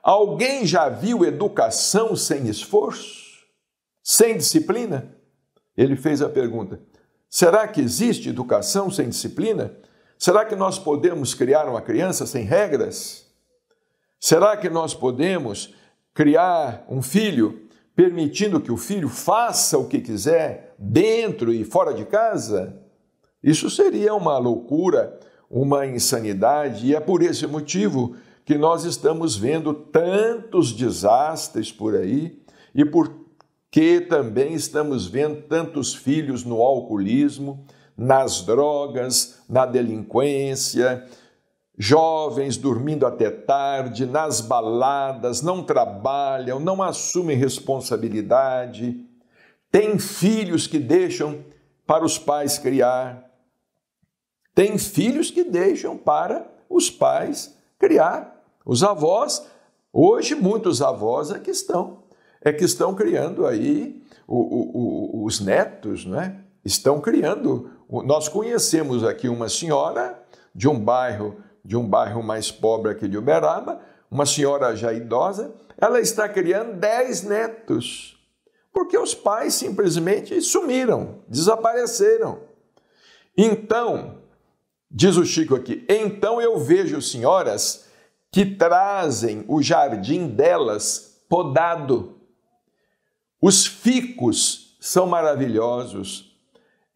Alguém já viu educação sem esforço? Sem disciplina? Ele fez a pergunta: será que existe educação sem disciplina? Será que nós podemos criar uma criança sem regras? Será que nós podemos criar um filho permitindo que o filho faça o que quiser dentro e fora de casa? Isso seria uma loucura, uma insanidade, e é por esse motivo que nós estamos vendo tantos desastres por aí e porque também estamos vendo tantos filhos no alcoolismo nas drogas, na delinquência, jovens dormindo até tarde, nas baladas, não trabalham, não assumem responsabilidade, tem filhos que deixam para os pais criar, tem filhos que deixam para os pais criar. Os avós, hoje muitos avós é que estão, é que estão criando aí o, o, o, os netos, né? Estão criando nós conhecemos aqui uma senhora de um bairro, de um bairro mais pobre aqui de Uberaba, uma senhora já idosa, ela está criando 10 netos, porque os pais simplesmente sumiram, desapareceram. Então, diz o Chico aqui, então eu vejo senhoras que trazem o jardim delas podado. Os ficos são maravilhosos,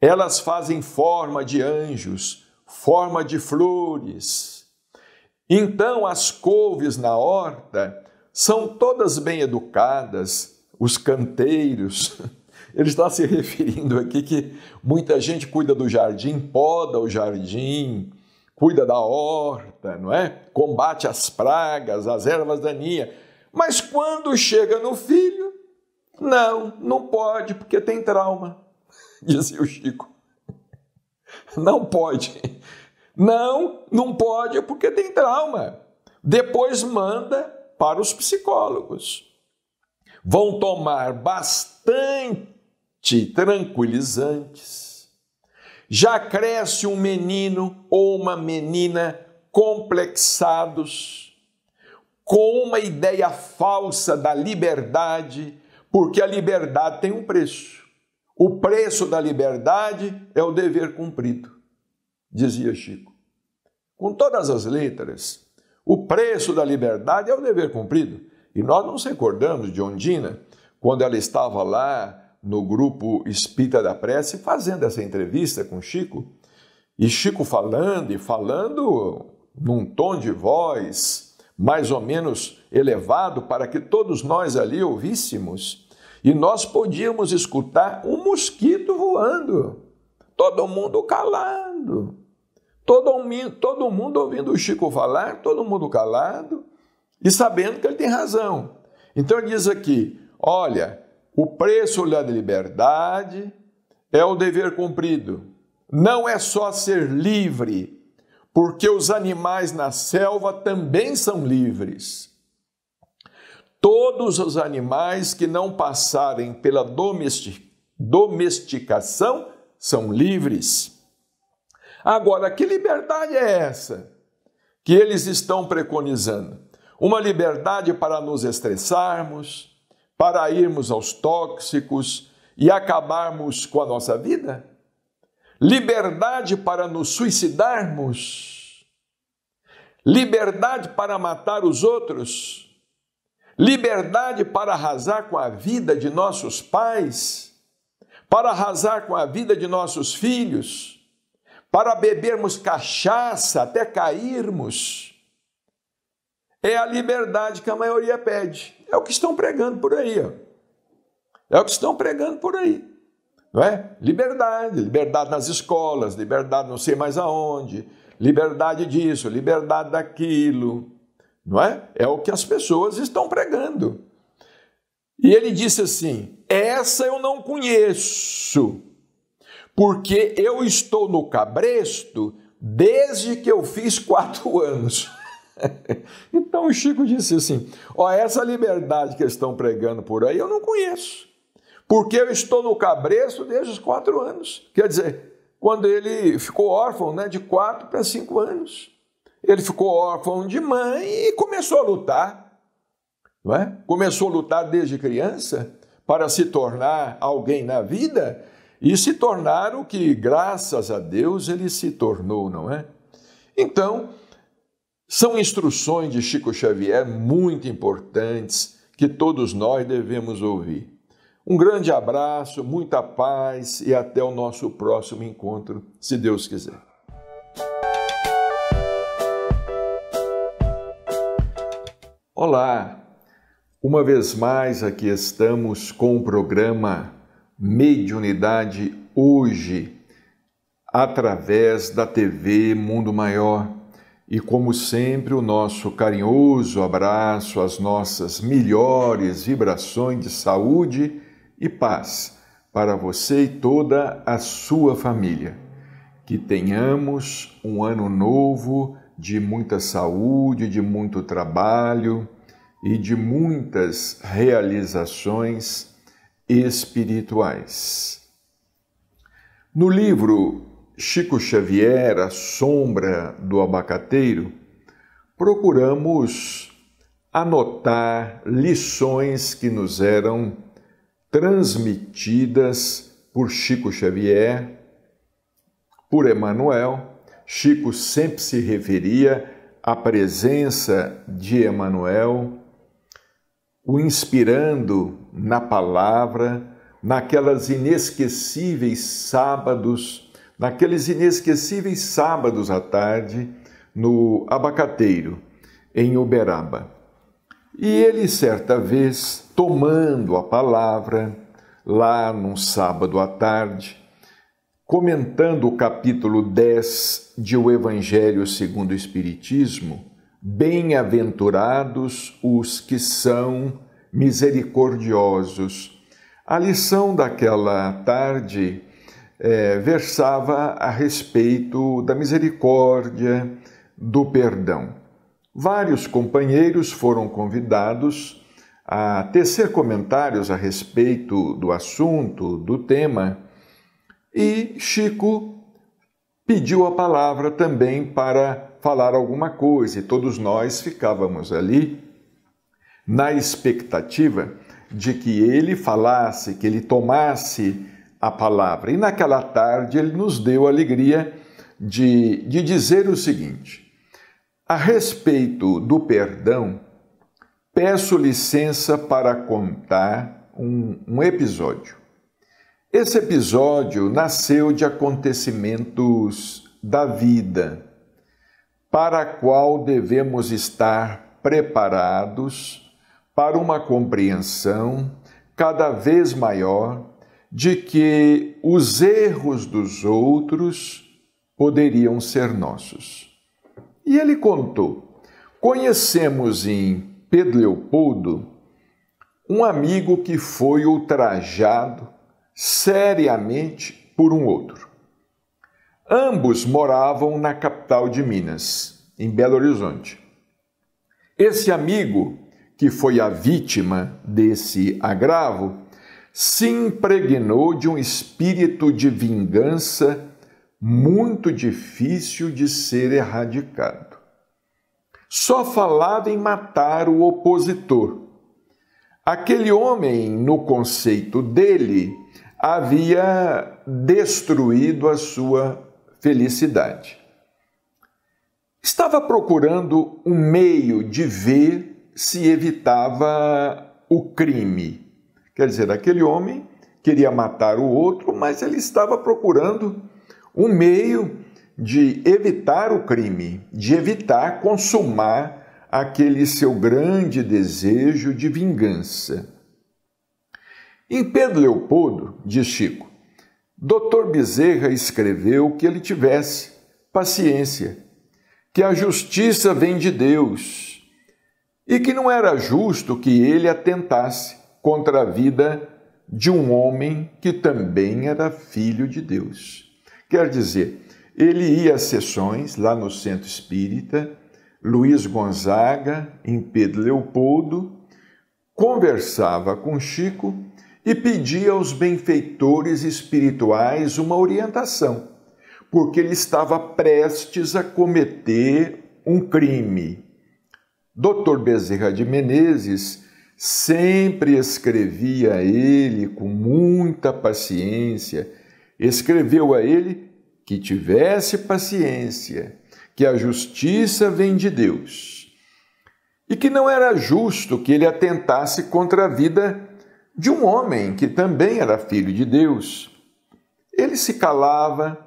elas fazem forma de anjos, forma de flores. Então as couves na horta são todas bem educadas, os canteiros. <laughs> Ele está se referindo aqui que muita gente cuida do jardim, poda o jardim, cuida da horta, não é? Combate as pragas, as ervas daninhas. Mas quando chega no filho, não, não pode, porque tem trauma. <laughs> dizia o Chico. Não pode. Não, não pode porque tem trauma. Depois manda para os psicólogos. Vão tomar bastante tranquilizantes. Já cresce um menino ou uma menina complexados, com uma ideia falsa da liberdade, porque a liberdade tem um preço. O preço da liberdade é o dever cumprido, dizia Chico. Com todas as letras, o preço da liberdade é o dever cumprido. E nós nos recordamos de Ondina, quando ela estava lá no grupo Espírita da Prece, fazendo essa entrevista com Chico, e Chico falando e falando num tom de voz mais ou menos elevado para que todos nós ali ouvíssemos e nós podíamos escutar um mosquito voando, todo mundo calado, todo, todo mundo ouvindo o Chico falar, todo mundo calado e sabendo que ele tem razão. Então ele diz aqui: olha, o preço da liberdade é o dever cumprido. Não é só ser livre, porque os animais na selva também são livres todos os animais que não passarem pela domesticação são livres. Agora, que liberdade é essa que eles estão preconizando? Uma liberdade para nos estressarmos, para irmos aos tóxicos e acabarmos com a nossa vida? Liberdade para nos suicidarmos? Liberdade para matar os outros? liberdade para arrasar com a vida de nossos pais, para arrasar com a vida de nossos filhos, para bebermos cachaça até cairmos. É a liberdade que a maioria pede. É o que estão pregando por aí. Ó. É o que estão pregando por aí. Não é? Liberdade, liberdade nas escolas, liberdade não sei mais aonde, liberdade disso, liberdade daquilo não é? É o que as pessoas estão pregando. E ele disse assim: Essa eu não conheço, porque eu estou no cabresto desde que eu fiz quatro <laughs> anos. então o Chico disse assim: Ó, essa liberdade que estão pregando por aí eu não conheço, porque eu estou no cabresto desde os quatro anos. Quer dizer, quando ele ficou órfão, né, de quatro para cinco anos. Ele ficou órfão de mãe e começou a lutar. Não é? Começou a lutar desde criança para se tornar alguém na vida e se tornar o que, graças a Deus, ele se tornou, não é? Então, são instruções de Chico Xavier muito importantes que todos nós devemos ouvir. Um grande abraço, muita paz e até o nosso próximo encontro, se Deus quiser. Olá! Uma vez mais aqui estamos com o programa Mediunidade Hoje, através da TV Mundo Maior. E como sempre, o nosso carinhoso abraço, as nossas melhores vibrações de saúde e paz para você e toda a sua família. Que tenhamos um ano novo de muita saúde, de muito trabalho e de muitas realizações espirituais. No livro Chico Xavier, A Sombra do Abacateiro, procuramos anotar lições que nos eram transmitidas por Chico Xavier, por Emmanuel Chico sempre se referia à presença de Emanuel, o inspirando na palavra, naquelas inesquecíveis sábados, naqueles inesquecíveis sábados à tarde no Abacateiro, em Uberaba. E ele, certa vez, tomando a palavra, lá num sábado à tarde, comentando o capítulo 10 de O Evangelho segundo o Espiritismo, bem-aventurados os que são misericordiosos. A lição daquela tarde é, versava a respeito da misericórdia, do perdão. Vários companheiros foram convidados a tecer comentários a respeito do assunto, do tema e Chico pediu a palavra também para falar alguma coisa, e todos nós ficávamos ali na expectativa de que ele falasse, que ele tomasse a palavra. E naquela tarde ele nos deu a alegria de, de dizer o seguinte: a respeito do perdão, peço licença para contar um, um episódio. Esse episódio nasceu de acontecimentos da vida, para a qual devemos estar preparados para uma compreensão cada vez maior de que os erros dos outros poderiam ser nossos. E ele contou: conhecemos em Pedro Leopoldo um amigo que foi ultrajado seriamente por um outro. Ambos moravam na capital de Minas, em Belo Horizonte. Esse amigo, que foi a vítima desse agravo, se impregnou de um espírito de vingança muito difícil de ser erradicado. Só falava em matar o opositor. Aquele homem, no conceito dele, havia destruído a sua felicidade. Estava procurando um meio de ver se evitava o crime. Quer dizer, aquele homem queria matar o outro, mas ele estava procurando um meio de evitar o crime, de evitar consumar aquele seu grande desejo de vingança. Em Pedro Leopoldo, diz Chico, Doutor Bezerra escreveu que ele tivesse paciência, que a justiça vem de Deus e que não era justo que ele atentasse contra a vida de um homem que também era filho de Deus. Quer dizer, ele ia às sessões lá no Centro Espírita, Luiz Gonzaga, em Pedro Leopoldo, conversava com Chico e pedia aos benfeitores espirituais uma orientação, porque ele estava prestes a cometer um crime. Dr. Bezerra de Menezes sempre escrevia a ele com muita paciência, escreveu a ele que tivesse paciência, que a justiça vem de Deus e que não era justo que ele atentasse contra a vida de um homem que também era filho de Deus. Ele se calava,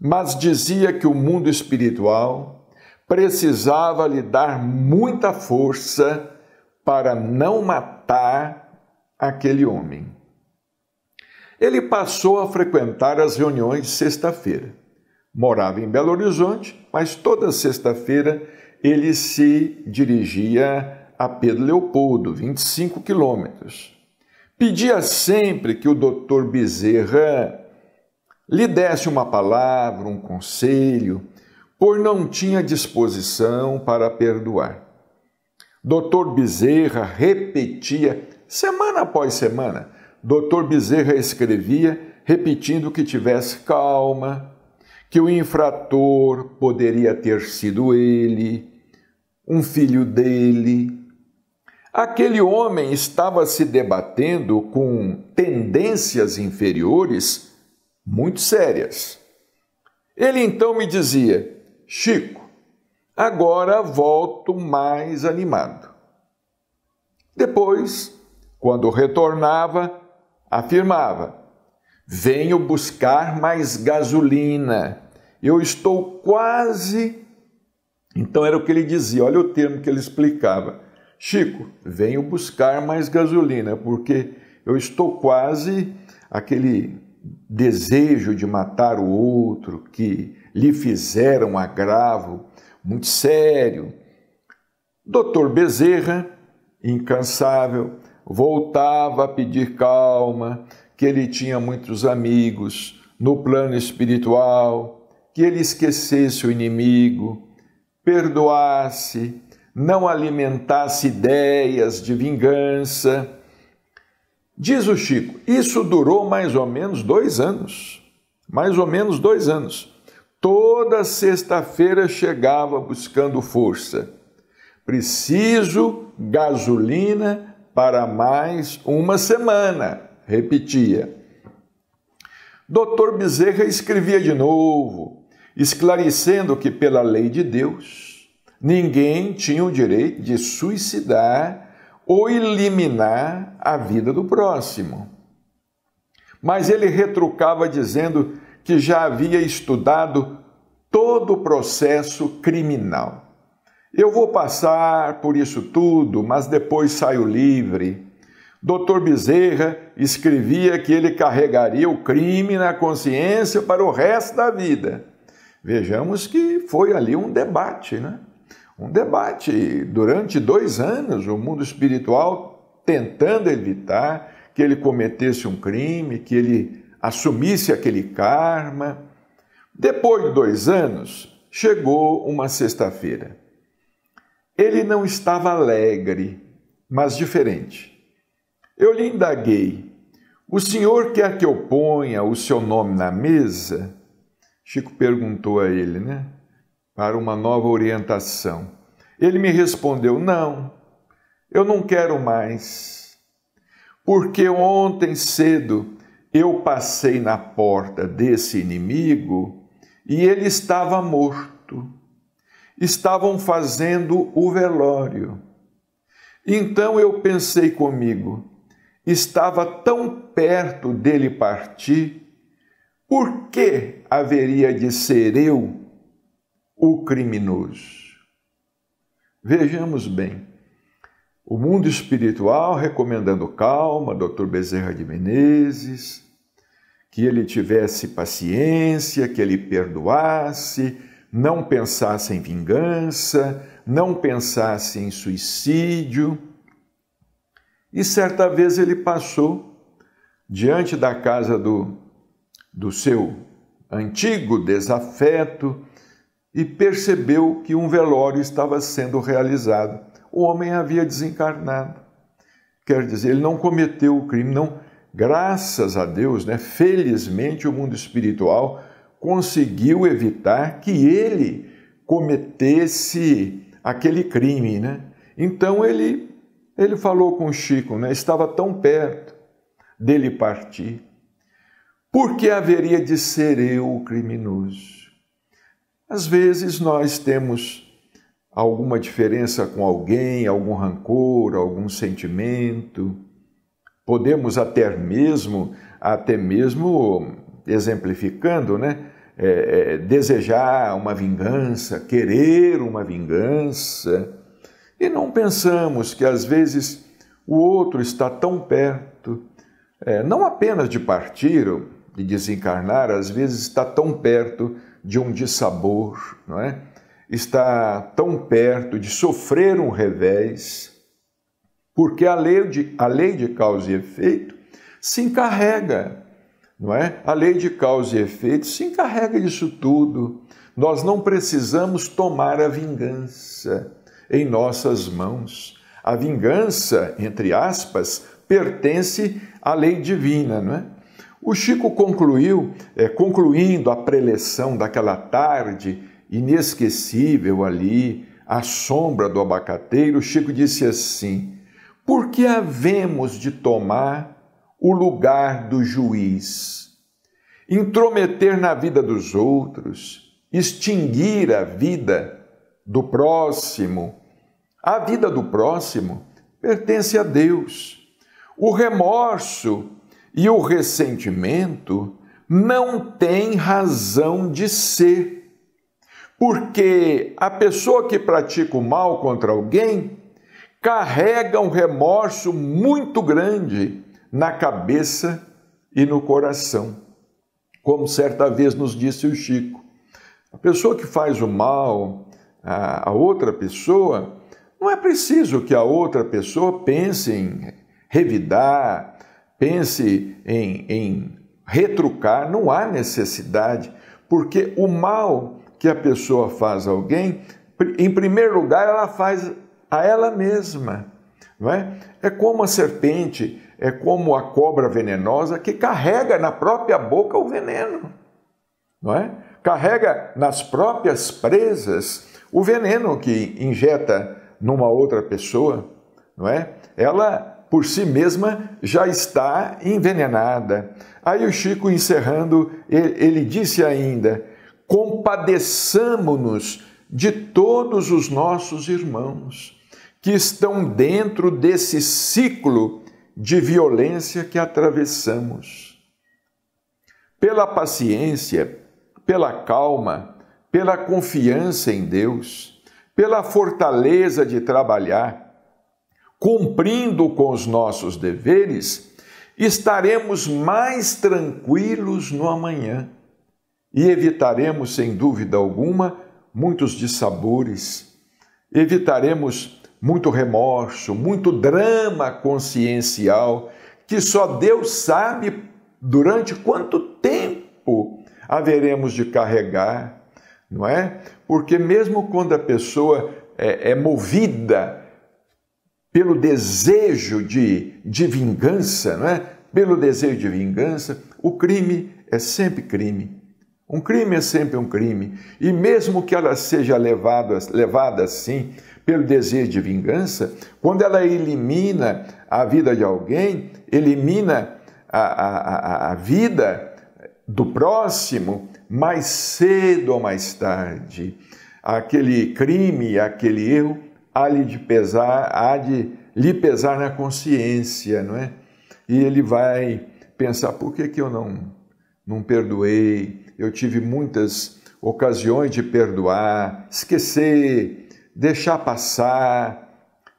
mas dizia que o mundo espiritual precisava lhe dar muita força para não matar aquele homem. Ele passou a frequentar as reuniões sexta-feira. Morava em Belo Horizonte, mas toda sexta-feira ele se dirigia a Pedro Leopoldo, 25 quilômetros Pedia sempre que o doutor Bezerra lhe desse uma palavra, um conselho, por não tinha disposição para perdoar. Doutor Bezerra repetia semana após semana. Doutor Bezerra escrevia repetindo que tivesse calma, que o infrator poderia ter sido ele, um filho dele, Aquele homem estava se debatendo com tendências inferiores muito sérias. Ele então me dizia: Chico, agora volto mais animado. Depois, quando retornava, afirmava: Venho buscar mais gasolina. Eu estou quase. Então era o que ele dizia, olha o termo que ele explicava Chico, venho buscar mais gasolina, porque eu estou quase aquele desejo de matar o outro que lhe fizeram um agravo muito sério. Doutor Bezerra, incansável, voltava a pedir calma, que ele tinha muitos amigos no plano espiritual, que ele esquecesse o inimigo, perdoasse não alimentasse ideias de vingança. Diz o Chico, isso durou mais ou menos dois anos. Mais ou menos dois anos. Toda sexta-feira chegava buscando força. Preciso gasolina para mais uma semana, repetia. Doutor Bezerra escrevia de novo, esclarecendo que, pela lei de Deus, Ninguém tinha o direito de suicidar ou eliminar a vida do próximo. Mas ele retrucava dizendo que já havia estudado todo o processo criminal. Eu vou passar por isso tudo, mas depois saio livre. Doutor Bezerra escrevia que ele carregaria o crime na consciência para o resto da vida. Vejamos que foi ali um debate, né? um debate durante dois anos, o mundo espiritual tentando evitar que ele cometesse um crime, que ele assumisse aquele karma. Depois de dois anos, chegou uma sexta-feira. Ele não estava alegre, mas diferente. Eu lhe indaguei: O senhor quer que eu ponha o seu nome na mesa? Chico perguntou a ele, né? para uma nova orientação. Ele me respondeu: Não, eu não quero mais, porque ontem cedo eu passei na porta desse inimigo e ele estava morto. Estavam fazendo o velório. Então eu pensei comigo, estava tão perto dele partir, por que haveria de ser eu o criminoso. Vejamos bem, o mundo espiritual recomendando calma, Dr. Bezerra de Menezes, que ele tivesse paciência, que ele perdoasse, não pensasse em vingança, não pensasse em suicídio. E certa vez ele passou diante da casa do, do seu antigo desafeto, e percebeu que um velório estava sendo realizado. O homem havia desencarnado. Quer dizer, ele não cometeu o crime, não. Graças a Deus, né? Felizmente o mundo espiritual conseguiu evitar que ele cometesse aquele crime, né? Então ele ele falou com o Chico, né? Estava tão perto dele partir. Por que haveria de ser eu o criminoso? Às vezes nós temos alguma diferença com alguém, algum rancor, algum sentimento. Podemos até mesmo, até mesmo exemplificando, né? É, é, desejar uma vingança, querer uma vingança. E não pensamos que às vezes o outro está tão perto, é, não apenas de partir, de desencarnar, às vezes está tão perto de um dissabor, não é? está tão perto de sofrer um revés, porque a lei de, a lei de causa e efeito se encarrega, não é? A lei de causa e efeito se encarrega disso tudo. Nós não precisamos tomar a vingança em nossas mãos. A vingança, entre aspas, pertence à lei divina, não é? O Chico concluiu, é, concluindo a preleção daquela tarde inesquecível ali, à sombra do abacateiro, Chico disse assim: Por que havemos de tomar o lugar do juiz? Intrometer na vida dos outros, extinguir a vida do próximo. A vida do próximo pertence a Deus. O remorso e o ressentimento não tem razão de ser. Porque a pessoa que pratica o mal contra alguém carrega um remorso muito grande na cabeça e no coração. Como certa vez nos disse o Chico, a pessoa que faz o mal a outra pessoa, não é preciso que a outra pessoa pense em revidar, pense em, em retrucar, não há necessidade, porque o mal que a pessoa faz a alguém, em primeiro lugar, ela faz a ela mesma. Não é? é como a serpente, é como a cobra venenosa que carrega na própria boca o veneno. Não é? Carrega nas próprias presas o veneno que injeta numa outra pessoa. Não é? Ela por si mesma já está envenenada. Aí o Chico, encerrando, ele disse ainda: compadeçamo-nos de todos os nossos irmãos que estão dentro desse ciclo de violência que atravessamos. Pela paciência, pela calma, pela confiança em Deus, pela fortaleza de trabalhar, cumprindo com os nossos deveres, estaremos mais tranquilos no amanhã e evitaremos, sem dúvida alguma, muitos dissabores, evitaremos muito remorso, muito drama consciencial que só Deus sabe durante quanto tempo haveremos de carregar, não é? Porque mesmo quando a pessoa é, é movida pelo desejo de, de vingança, não é? Pelo desejo de vingança, o crime é sempre crime. Um crime é sempre um crime. E mesmo que ela seja levada, levada assim pelo desejo de vingança, quando ela elimina a vida de alguém, elimina a, a, a vida do próximo, mais cedo ou mais tarde, aquele crime, aquele erro há de pesar, há de lhe pesar na consciência, não é? E ele vai pensar por que, que eu não não perdoei? Eu tive muitas ocasiões de perdoar, esquecer, deixar passar,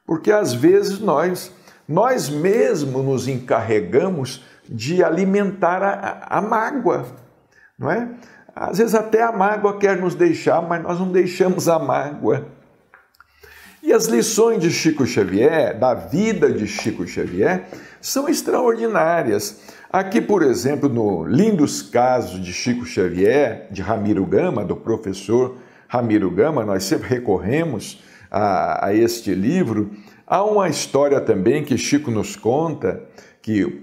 porque às vezes nós nós mesmos nos encarregamos de alimentar a, a mágoa, não é? Às vezes até a mágoa quer nos deixar, mas nós não deixamos a mágoa. E as lições de Chico Xavier, da vida de Chico Xavier, são extraordinárias. Aqui, por exemplo, no Lindos Casos de Chico Xavier, de Ramiro Gama, do professor Ramiro Gama, nós sempre recorremos a, a este livro. Há uma história também que Chico nos conta, que,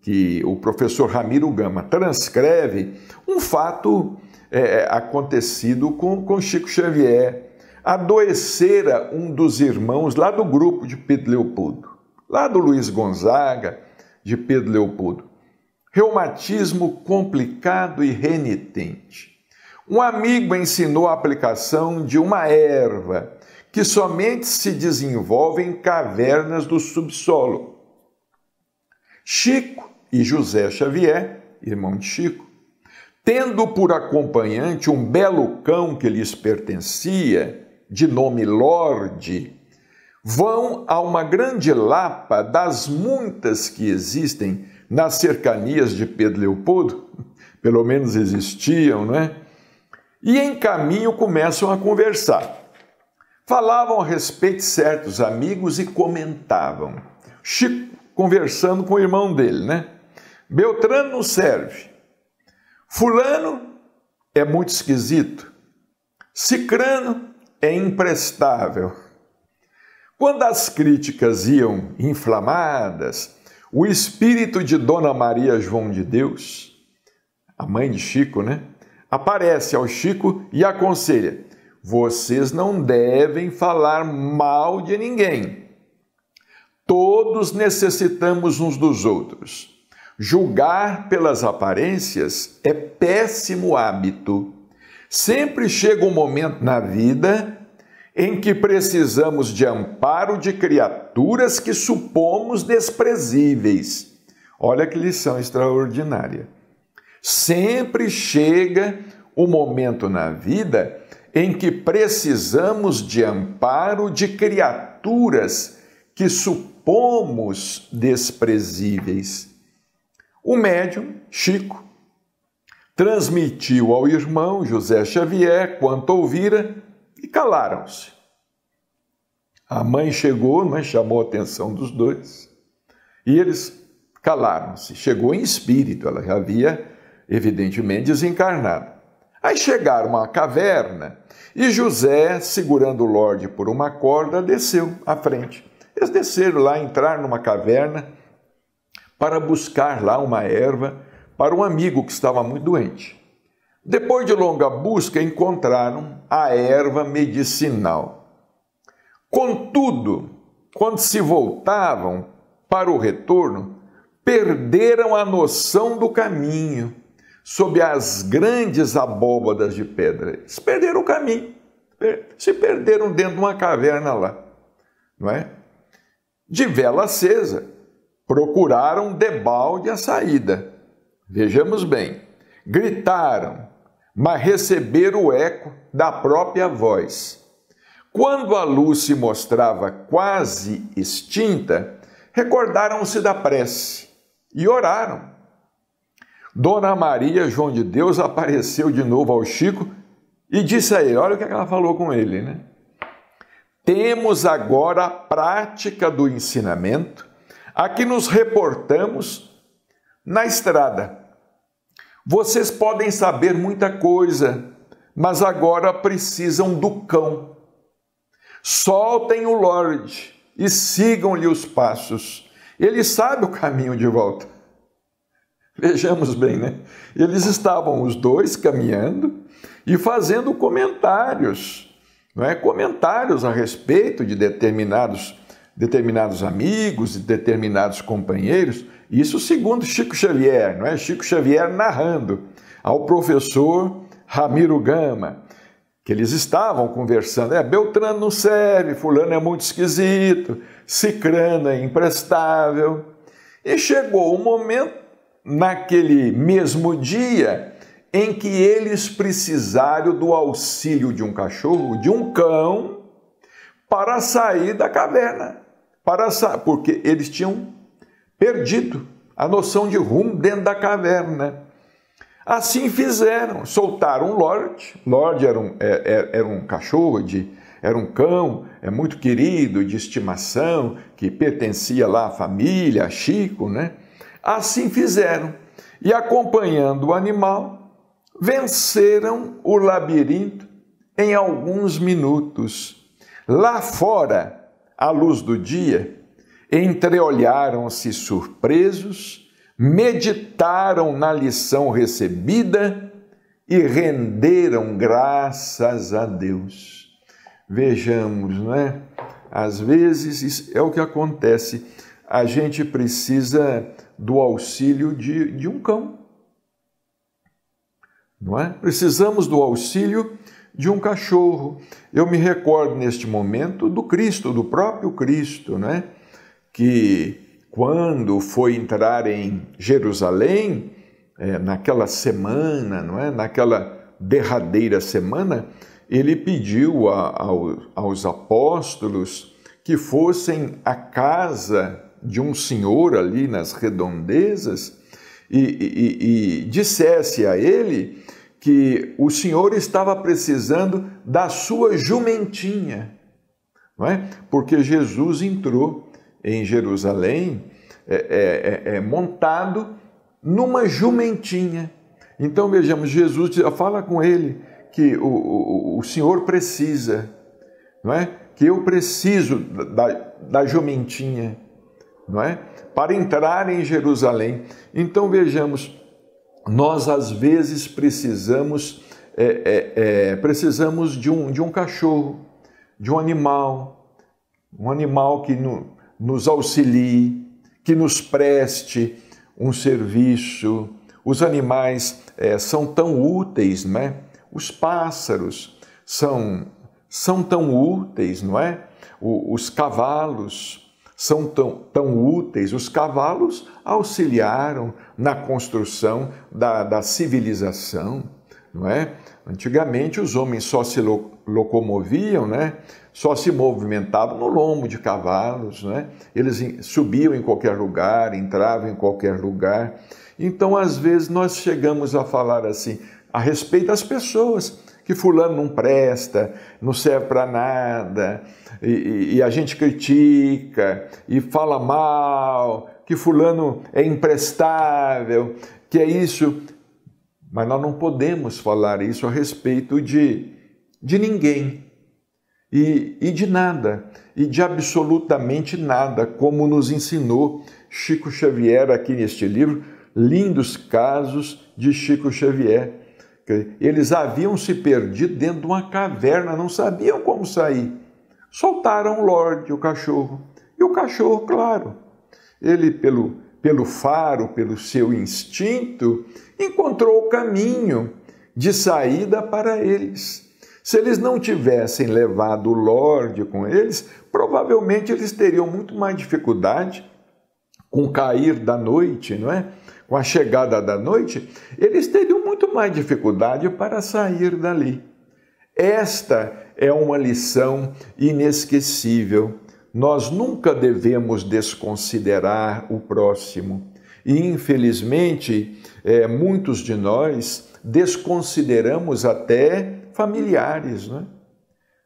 que o professor Ramiro Gama transcreve um fato é, acontecido com, com Chico Xavier adoecera um dos irmãos lá do grupo de Pedro Leopoldo, lá do Luiz Gonzaga, de Pedro Leopoldo. Reumatismo complicado e renitente. Um amigo ensinou a aplicação de uma erva que somente se desenvolve em cavernas do subsolo. Chico e José Xavier, irmão de Chico, tendo por acompanhante um belo cão que lhes pertencia, de nome Lorde, vão a uma grande lapa das muitas que existem nas cercanias de Pedro Leopoldo, <laughs> pelo menos existiam, não é? E em caminho começam a conversar. Falavam a respeito de certos amigos e comentavam. Chico conversando com o irmão dele, né? Beltrano não serve. Fulano é muito esquisito. Cicrano é imprestável. Quando as críticas iam inflamadas, o espírito de Dona Maria João de Deus, a mãe de Chico, né? Aparece ao Chico e aconselha: vocês não devem falar mal de ninguém. Todos necessitamos uns dos outros. Julgar pelas aparências é péssimo hábito Sempre chega um momento na vida em que precisamos de amparo de criaturas que supomos desprezíveis. Olha que lição extraordinária. Sempre chega o um momento na vida em que precisamos de amparo de criaturas que supomos desprezíveis. O médium, Chico, transmitiu ao irmão José Xavier quanto ouvira e calaram-se. A mãe chegou, mas é? chamou a atenção dos dois e eles calaram-se. Chegou em espírito, ela já havia, evidentemente, desencarnado. Aí chegaram à caverna e José, segurando o Lorde por uma corda, desceu à frente. Eles desceram lá, entraram numa caverna para buscar lá uma erva para um amigo que estava muito doente. Depois de longa busca, encontraram a erva medicinal. Contudo, quando se voltavam para o retorno, perderam a noção do caminho sob as grandes abóbadas de pedra. Eles perderam o caminho, se perderam dentro de uma caverna lá, não é? De vela acesa, procuraram debalde a saída Vejamos bem, gritaram, mas receberam o eco da própria voz. Quando a luz se mostrava quase extinta, recordaram-se da prece e oraram. Dona Maria João de Deus apareceu de novo ao Chico e disse a ele: Olha o que é ela falou com ele, né? Temos agora a prática do ensinamento a que nos reportamos na estrada vocês podem saber muita coisa, mas agora precisam do cão. Soltem o Lorde e sigam-lhe os passos. Ele sabe o caminho de volta. Vejamos bem, né? Eles estavam os dois caminhando e fazendo comentários, não é? Comentários a respeito de determinados determinados amigos e determinados companheiros. Isso segundo Chico Xavier, não é? Chico Xavier narrando ao professor Ramiro Gama, que eles estavam conversando. É, Beltrano não serve, fulano é muito esquisito, Cicrano é imprestável. E chegou o um momento, naquele mesmo dia, em que eles precisaram do auxílio de um cachorro, de um cão, para sair da caverna. Para sa... Porque eles tinham perdido a noção de rumo dentro da caverna. Assim fizeram, soltaram o Lorde. Lorde era um, era, é, é, era um cachorro, de, era um cão, é muito querido, de estimação, que pertencia lá à família, a Chico, né? Assim fizeram. E acompanhando o animal, venceram o labirinto em alguns minutos. Lá fora, à luz do dia, entreolharam-se surpresos, meditaram na lição recebida e renderam graças a Deus. Vejamos, não é? Às vezes é o que acontece. A gente precisa do auxílio de, de um cão, não é? Precisamos do auxílio de um cachorro. Eu me recordo neste momento do Cristo, do próprio Cristo, não é? que quando foi entrar em Jerusalém, é, naquela semana, não é? naquela derradeira semana, ele pediu a, aos apóstolos que fossem à casa de um senhor ali nas redondezas e, e, e dissesse a ele que o senhor estava precisando da sua jumentinha, não é? Porque Jesus entrou em Jerusalém é, é, é, é montado numa jumentinha. Então vejamos, Jesus fala com ele que o, o, o Senhor precisa, não é? que eu preciso da, da jumentinha, não é? para entrar em Jerusalém. Então vejamos, nós às vezes precisamos é, é, é, precisamos de um, de um cachorro, de um animal, um animal que no, nos auxilie, que nos preste um serviço. Os animais é, são tão úteis, não é? Os pássaros são, são tão úteis, não é? O, os cavalos são tão, tão úteis. Os cavalos auxiliaram na construção da, da civilização, não é? Antigamente os homens só se locomoviam, né? só se movimentavam no lombo de cavalos, né? eles subiam em qualquer lugar, entravam em qualquer lugar. Então, às vezes, nós chegamos a falar assim a respeito das pessoas, que fulano não presta, não serve para nada, e, e a gente critica e fala mal, que fulano é imprestável, que é isso. Mas nós não podemos falar isso a respeito de, de ninguém e, e de nada, e de absolutamente nada, como nos ensinou Chico Xavier aqui neste livro, Lindos Casos de Chico Xavier. Eles haviam se perdido dentro de uma caverna, não sabiam como sair. Soltaram o Lorde, o cachorro. E o cachorro, claro, ele, pelo, pelo faro, pelo seu instinto, encontrou o caminho de saída para eles. Se eles não tivessem levado o Lorde com eles, provavelmente eles teriam muito mais dificuldade com o cair da noite, não é? Com a chegada da noite, eles teriam muito mais dificuldade para sair dali. Esta é uma lição inesquecível. Nós nunca devemos desconsiderar o próximo. E, infelizmente, é, muitos de nós desconsideramos até familiares, né?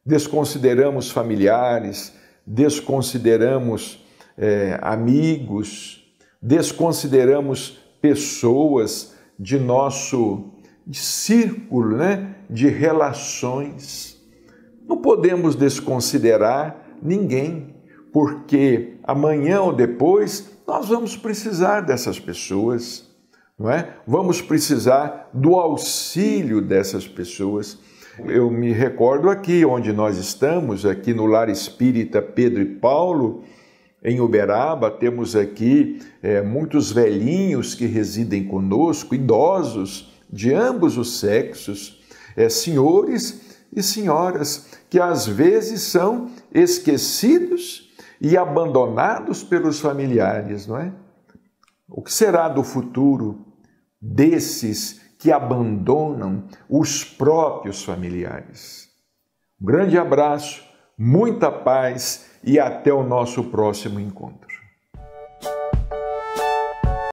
Desconsideramos familiares, desconsideramos é, amigos, desconsideramos pessoas de nosso de círculo, né? De relações. Não podemos desconsiderar ninguém, porque amanhã ou depois nós vamos precisar dessas pessoas, não é? Vamos precisar do auxílio dessas pessoas. Eu me recordo aqui onde nós estamos, aqui no Lar Espírita Pedro e Paulo, em Uberaba, temos aqui é, muitos velhinhos que residem conosco, idosos de ambos os sexos, é, senhores e senhoras, que às vezes são esquecidos e abandonados pelos familiares, não é? O que será do futuro desses que abandonam os próprios familiares. Um grande abraço, muita paz e até o nosso próximo encontro.